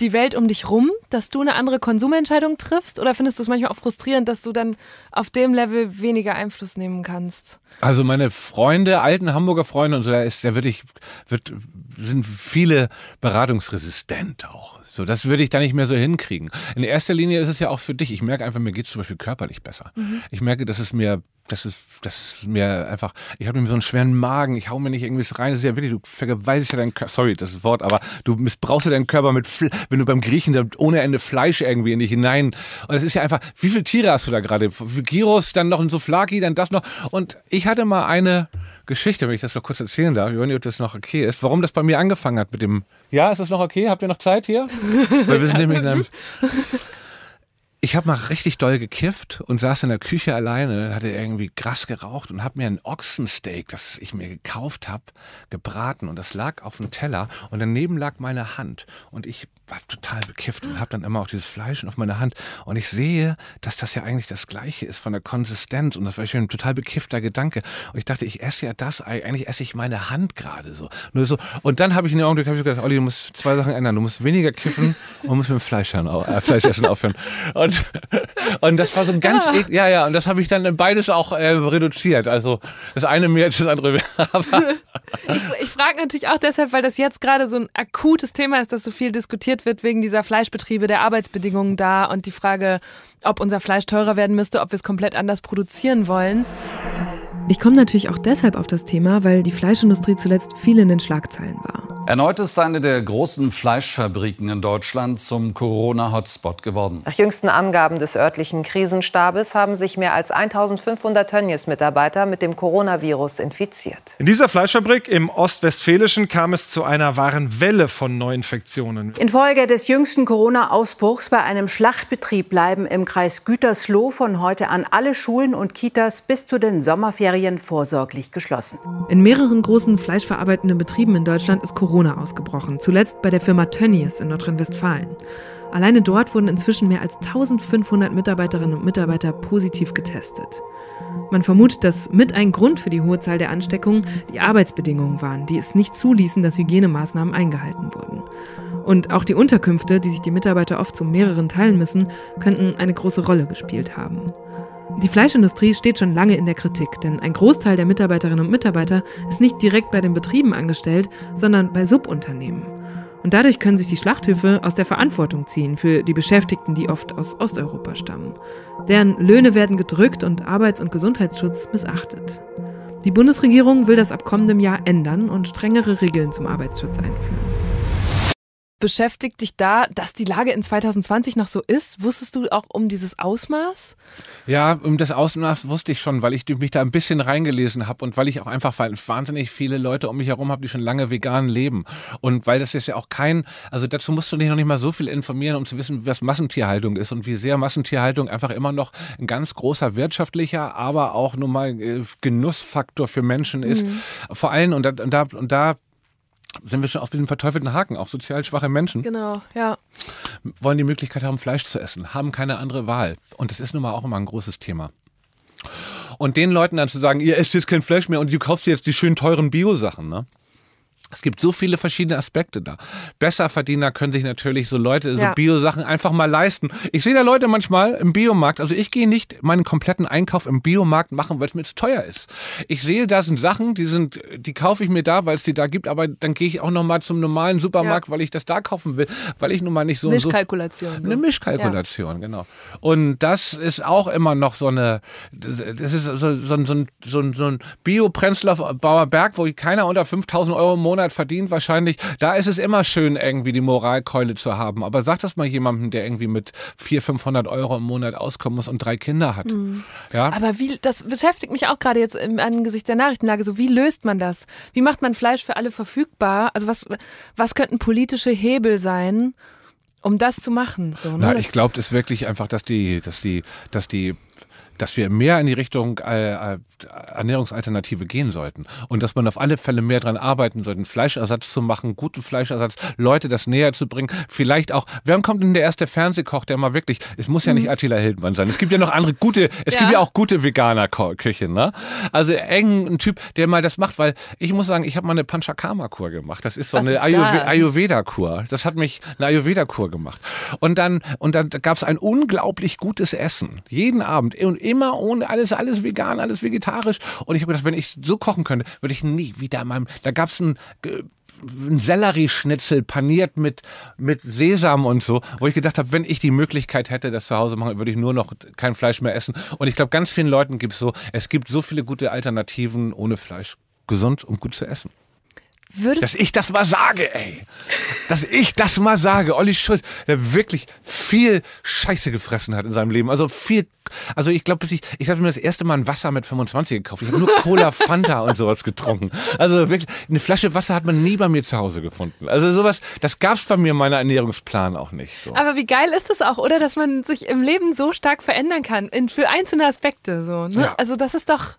die Welt um dich rum, dass du eine andere Konsumentscheidung triffst? Oder findest du es manchmal auch frustrierend, dass du dann auf dem Level weniger Einfluss nehmen kannst? Also meine Freunde, alten Hamburger Freunde und so, da ist ja wirklich, wird, sind viele beratungsresistent auch. So, das würde ich da nicht mehr so hinkriegen. In erster Linie ist es ja auch für dich. Ich merke einfach, mir geht es zum Beispiel körperlich besser. Mhm. Ich merke, dass es mir das ist, das ist mir einfach, ich habe mir so einen schweren Magen, ich hau mir nicht irgendwie rein, das ist ja wirklich, du vergewaltigst ja deinen Körper, sorry, das Wort, aber du missbrauchst ja deinen Körper mit, wenn du beim Griechen ohne Ende Fleisch irgendwie in dich hinein. Und es ist ja einfach, wie viele Tiere hast du da gerade? Gyros, dann noch ein Souflaki, dann das noch. Und ich hatte mal eine Geschichte, wenn ich das noch kurz erzählen darf, ich weiß nicht, ob das noch okay ist, warum das bei mir angefangen hat mit dem ja, ist es noch okay? Habt ihr noch Zeit hier? Weil wir sind nämlich in einem ich habe mal richtig doll gekifft und saß in der Küche alleine, hatte irgendwie Gras geraucht und habe mir ein Ochsensteak, das ich mir gekauft habe, gebraten und das lag auf dem Teller und daneben lag meine Hand und ich war total bekifft und habe dann immer auch dieses Fleisch auf meiner Hand. Und ich sehe, dass das ja eigentlich das Gleiche ist von der Konsistenz. Und das war schon ein total bekiffter Gedanke. Und ich dachte, ich esse ja das, eigentlich esse ich meine Hand gerade so. Nur so. Und dann habe ich in den Augenblick ich gedacht, Olli, du musst zwei Sachen ändern. Du musst weniger kiffen und musst mit dem Fleisch, äh, Fleisch aufhören. Und, und das war so ein ganz, ja, ah. e-, ja, ja. Und das habe ich dann beides auch äh, reduziert. Also das eine mehr als das andere mehr. [laughs] ich, ich frage natürlich auch deshalb, weil das jetzt gerade so ein akutes Thema ist, dass so viel diskutiert diskutiert wird wegen dieser Fleischbetriebe, der Arbeitsbedingungen da und die Frage, ob unser Fleisch teurer werden müsste, ob wir es komplett anders produzieren wollen. Ich komme natürlich auch deshalb auf das Thema, weil die Fleischindustrie zuletzt viel in den Schlagzeilen war. Erneut ist eine der großen Fleischfabriken in Deutschland zum Corona-Hotspot geworden. Nach jüngsten Angaben des örtlichen Krisenstabes haben sich mehr als 1500 Tönnies-Mitarbeiter mit dem Coronavirus infiziert. In dieser Fleischfabrik im Ostwestfälischen kam es zu einer wahren Welle von Neuinfektionen. Infolge des jüngsten Corona-Ausbruchs bei einem Schlachtbetrieb bleiben im Kreis Gütersloh von heute an alle Schulen und Kitas bis zu den Sommerferien vorsorglich geschlossen. In mehreren großen fleischverarbeitenden Betrieben in Deutschland ist Corona Corona ausgebrochen, zuletzt bei der Firma Tönnies in Nordrhein-Westfalen. Alleine dort wurden inzwischen mehr als 1500 Mitarbeiterinnen und Mitarbeiter positiv getestet. Man vermutet, dass mit ein Grund für die hohe Zahl der Ansteckungen die Arbeitsbedingungen waren, die es nicht zuließen, dass Hygienemaßnahmen eingehalten wurden. Und auch die Unterkünfte, die sich die Mitarbeiter oft zu mehreren teilen müssen, könnten eine große Rolle gespielt haben. Die Fleischindustrie steht schon lange in der Kritik, denn ein Großteil der Mitarbeiterinnen und Mitarbeiter ist nicht direkt bei den Betrieben angestellt, sondern bei Subunternehmen. Und dadurch können sich die Schlachthöfe aus der Verantwortung ziehen für die Beschäftigten, die oft aus Osteuropa stammen. Deren Löhne werden gedrückt und Arbeits- und Gesundheitsschutz missachtet. Die Bundesregierung will das ab kommendem Jahr ändern und strengere Regeln zum Arbeitsschutz einführen beschäftigt dich da, dass die Lage in 2020 noch so ist? Wusstest du auch um dieses Ausmaß? Ja, um das Ausmaß wusste ich schon, weil ich mich da ein bisschen reingelesen habe und weil ich auch einfach wahnsinnig viele Leute um mich herum habe, die schon lange vegan leben. Und weil das ist ja auch kein, also dazu musst du dich noch nicht mal so viel informieren, um zu wissen, was Massentierhaltung ist und wie sehr Massentierhaltung einfach immer noch ein ganz großer wirtschaftlicher, aber auch nun mal äh, Genussfaktor für Menschen ist. Mhm. Vor allem, und da, und da, und da sind wir schon auf diesem verteufelten Haken, auf sozial schwache Menschen. Genau, ja. Wollen die Möglichkeit haben, Fleisch zu essen, haben keine andere Wahl. Und das ist nun mal auch immer ein großes Thema. Und den Leuten dann zu sagen, ihr esst jetzt kein Fleisch mehr und du kaufst jetzt die schön teuren Bio-Sachen, ne? Es gibt so viele verschiedene Aspekte da. Besserverdiener können sich natürlich so Leute, so ja. Bio-Sachen einfach mal leisten. Ich sehe da Leute manchmal im Biomarkt. Also ich gehe nicht meinen kompletten Einkauf im Biomarkt machen, weil es mir zu teuer ist. Ich sehe, da sind Sachen, die sind, die kaufe ich mir da, weil es die da gibt. Aber dann gehe ich auch nochmal zum normalen Supermarkt, ja. weil ich das da kaufen will, weil ich nun mal nicht so Mischkalkulation. So, eine ne? Mischkalkulation, ja. genau. Und das ist auch immer noch so eine, das ist so, so, so, so so ein Bio-Prenzlauer Berg, wo keiner unter 5000 Euro im Monat Monat verdient wahrscheinlich, da ist es immer schön, irgendwie die Moralkeule zu haben. Aber sag das mal jemandem, der irgendwie mit 400, 500 Euro im Monat auskommen muss und drei Kinder hat. Mhm. Ja? Aber wie, das beschäftigt mich auch gerade jetzt im Angesicht der Nachrichtenlage. So, wie löst man das? Wie macht man Fleisch für alle verfügbar? Also, was, was könnten politische Hebel sein? um das zu machen. So, ne? Na, ich glaube, es ist wirklich einfach, dass die, dass die, dass die dass wir mehr in die Richtung äh, äh, Ernährungsalternative gehen sollten und dass man auf alle Fälle mehr daran arbeiten sollte, Fleischersatz zu machen, guten Fleischersatz, Leute das näher zu bringen, vielleicht auch, wer kommt denn der erste Fernsehkoch, der mal wirklich, es muss ja nicht mhm. Attila Hildmann sein, es gibt ja noch andere gute, es ja. gibt ja auch gute Veganer-Küche, ne? Also eng ein Typ, der mal das macht, weil ich muss sagen, ich habe mal eine Panchakarma-Kur gemacht, das ist so Was eine Ayurve Ayurveda-Kur, das hat mich eine Ayurveda-Kur gemacht und dann, und dann gab es ein unglaublich gutes Essen, jeden Abend und immer ohne alles, alles vegan, alles vegetarisch. Und ich habe gedacht, wenn ich so kochen könnte, würde ich nie wieder in meinem. Da gab es ein äh, ein Sellerieschnitzel paniert mit, mit Sesam und so, wo ich gedacht habe, wenn ich die Möglichkeit hätte, das zu Hause machen, würde ich nur noch kein Fleisch mehr essen. Und ich glaube, ganz vielen Leuten gibt es so, es gibt so viele gute Alternativen ohne Fleisch. Gesund und gut zu essen. Würdest dass ich das mal sage, ey. Dass ich das mal sage. Olli Schulz, der wirklich viel Scheiße gefressen hat in seinem Leben. Also viel, also ich glaube, ich, ich habe mir das erste Mal ein Wasser mit 25 gekauft. Ich habe nur Cola, Fanta und sowas getrunken. Also wirklich, eine Flasche Wasser hat man nie bei mir zu Hause gefunden. Also sowas, das gab es bei mir in meinem Ernährungsplan auch nicht. So. Aber wie geil ist es auch, oder? Dass man sich im Leben so stark verändern kann. In, für einzelne Aspekte so. Ne? Ja. Also das ist doch...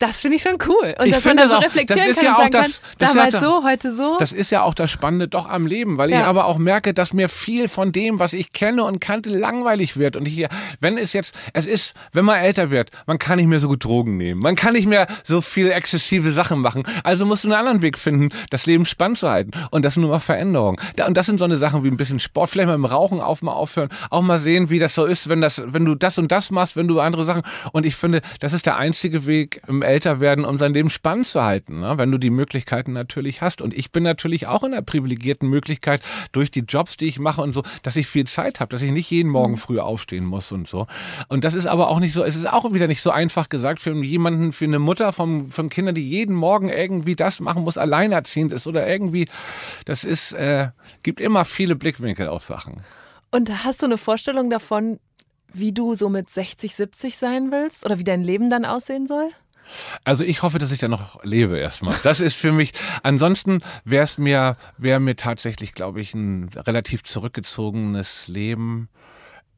Das finde ich schon cool. Und ich dass man da so auch, reflektieren das ist kann ja auch sagen das, kann, das damals ja, so, heute so. Das ist ja auch das Spannende doch am Leben, weil ja. ich aber auch merke, dass mir viel von dem, was ich kenne und kannte, langweilig wird. Und ich, wenn es jetzt, es ist, wenn man älter wird, man kann nicht mehr so gut Drogen nehmen. Man kann nicht mehr so viel exzessive Sachen machen. Also musst du einen anderen Weg finden, das Leben spannend zu halten. Und das sind nur mal Veränderungen. Und das sind so eine Sachen wie ein bisschen Sport, vielleicht mal im Rauchen auf mal aufhören, auch mal sehen, wie das so ist, wenn das, wenn du das und das machst, wenn du andere Sachen. Und ich finde, das ist der einzige Weg im älter werden, um sein Leben spannend zu halten, ne? wenn du die Möglichkeiten natürlich hast. Und ich bin natürlich auch in der privilegierten Möglichkeit durch die Jobs, die ich mache und so, dass ich viel Zeit habe, dass ich nicht jeden Morgen mhm. früh aufstehen muss und so. Und das ist aber auch nicht so, es ist auch wieder nicht so einfach gesagt für jemanden, für eine Mutter vom, von Kindern, die jeden Morgen irgendwie das machen muss, alleinerziehend ist oder irgendwie. Das ist, äh, gibt immer viele Blickwinkel auf Sachen. Und hast du eine Vorstellung davon, wie du so mit 60, 70 sein willst oder wie dein Leben dann aussehen soll? Also ich hoffe, dass ich da noch lebe erstmal. Das ist für mich. Ansonsten wäre es mir, wäre mir tatsächlich, glaube ich, ein relativ zurückgezogenes Leben.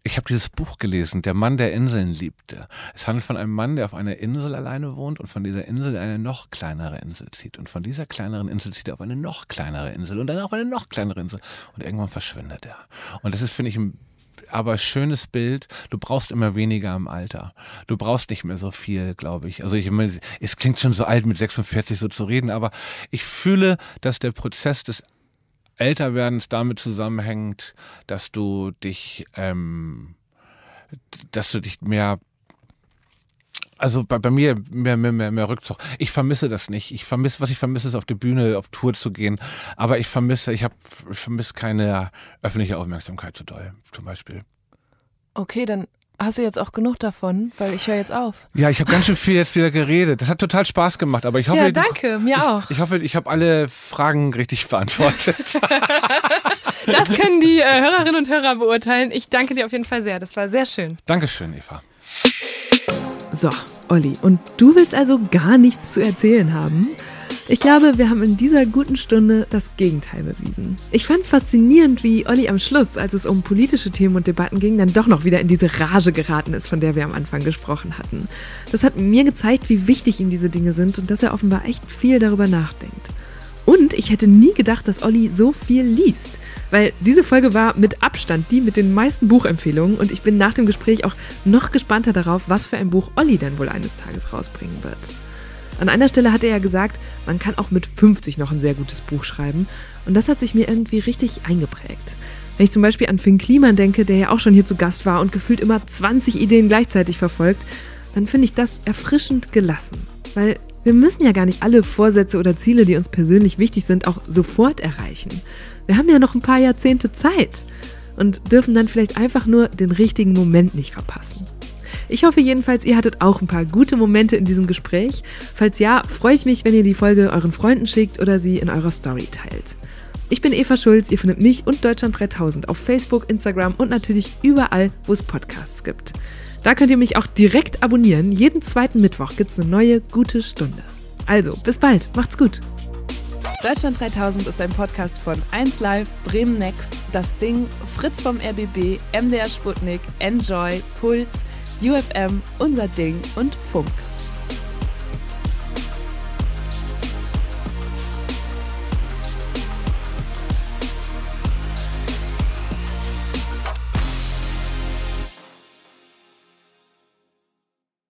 Ich habe dieses Buch gelesen, Der Mann, der Inseln liebte. Es handelt von einem Mann, der auf einer Insel alleine wohnt und von dieser Insel eine noch kleinere Insel zieht. Und von dieser kleineren Insel zieht er auf eine noch kleinere Insel und dann auf eine noch kleinere Insel. Und irgendwann verschwindet er. Und das ist, finde ich, ein aber schönes Bild. Du brauchst immer weniger im Alter. Du brauchst nicht mehr so viel, glaube ich. Also ich meine, es klingt schon so alt, mit 46 so zu reden, aber ich fühle, dass der Prozess des Älterwerdens damit zusammenhängt, dass du dich, ähm, dass du dich mehr also bei, bei mir mehr, mehr, mehr, mehr Rückzug. Ich vermisse das nicht. Ich vermisse, was ich vermisse, ist auf die Bühne, auf Tour zu gehen. Aber ich vermisse, ich habe, ich vermisse keine öffentliche Aufmerksamkeit zu doll, zum Beispiel. Okay, dann hast du jetzt auch genug davon, weil ich höre jetzt auf. Ja, ich habe ganz schön viel jetzt wieder geredet. Das hat total Spaß gemacht, aber ich hoffe. Ja, danke, mir ich, auch. Ich hoffe, ich habe alle Fragen richtig beantwortet. [laughs] das können die äh, Hörerinnen und Hörer beurteilen. Ich danke dir auf jeden Fall sehr. Das war sehr schön. Dankeschön, Eva. So, Olli und du willst also gar nichts zu erzählen haben? Ich glaube, wir haben in dieser guten Stunde das Gegenteil bewiesen. Ich fand es faszinierend, wie Olli am Schluss, als es um politische Themen und Debatten ging, dann doch noch wieder in diese Rage geraten ist, von der wir am Anfang gesprochen hatten. Das hat mir gezeigt, wie wichtig ihm diese Dinge sind und dass er offenbar echt viel darüber nachdenkt. Und ich hätte nie gedacht, dass Olli so viel liest weil diese Folge war mit Abstand die mit den meisten Buchempfehlungen und ich bin nach dem Gespräch auch noch gespannter darauf, was für ein Buch Olli denn wohl eines Tages rausbringen wird. An einer Stelle hat er ja gesagt, man kann auch mit 50 noch ein sehr gutes Buch schreiben und das hat sich mir irgendwie richtig eingeprägt. Wenn ich zum Beispiel an Finn Kliman denke, der ja auch schon hier zu Gast war und gefühlt immer 20 Ideen gleichzeitig verfolgt, dann finde ich das erfrischend gelassen. Weil wir müssen ja gar nicht alle Vorsätze oder Ziele, die uns persönlich wichtig sind, auch sofort erreichen. Wir haben ja noch ein paar Jahrzehnte Zeit und dürfen dann vielleicht einfach nur den richtigen Moment nicht verpassen. Ich hoffe jedenfalls, ihr hattet auch ein paar gute Momente in diesem Gespräch. Falls ja, freue ich mich, wenn ihr die Folge euren Freunden schickt oder sie in eurer Story teilt. Ich bin Eva Schulz, ihr findet mich und Deutschland 3000 auf Facebook, Instagram und natürlich überall, wo es Podcasts gibt. Da könnt ihr mich auch direkt abonnieren. Jeden zweiten Mittwoch gibt es eine neue gute Stunde. Also, bis bald, macht's gut. Deutschland 3000 ist ein Podcast von 1Live, Bremen Next, Das Ding, Fritz vom RBB, MDR Sputnik, Enjoy, Puls, UFM, Unser Ding und Funk.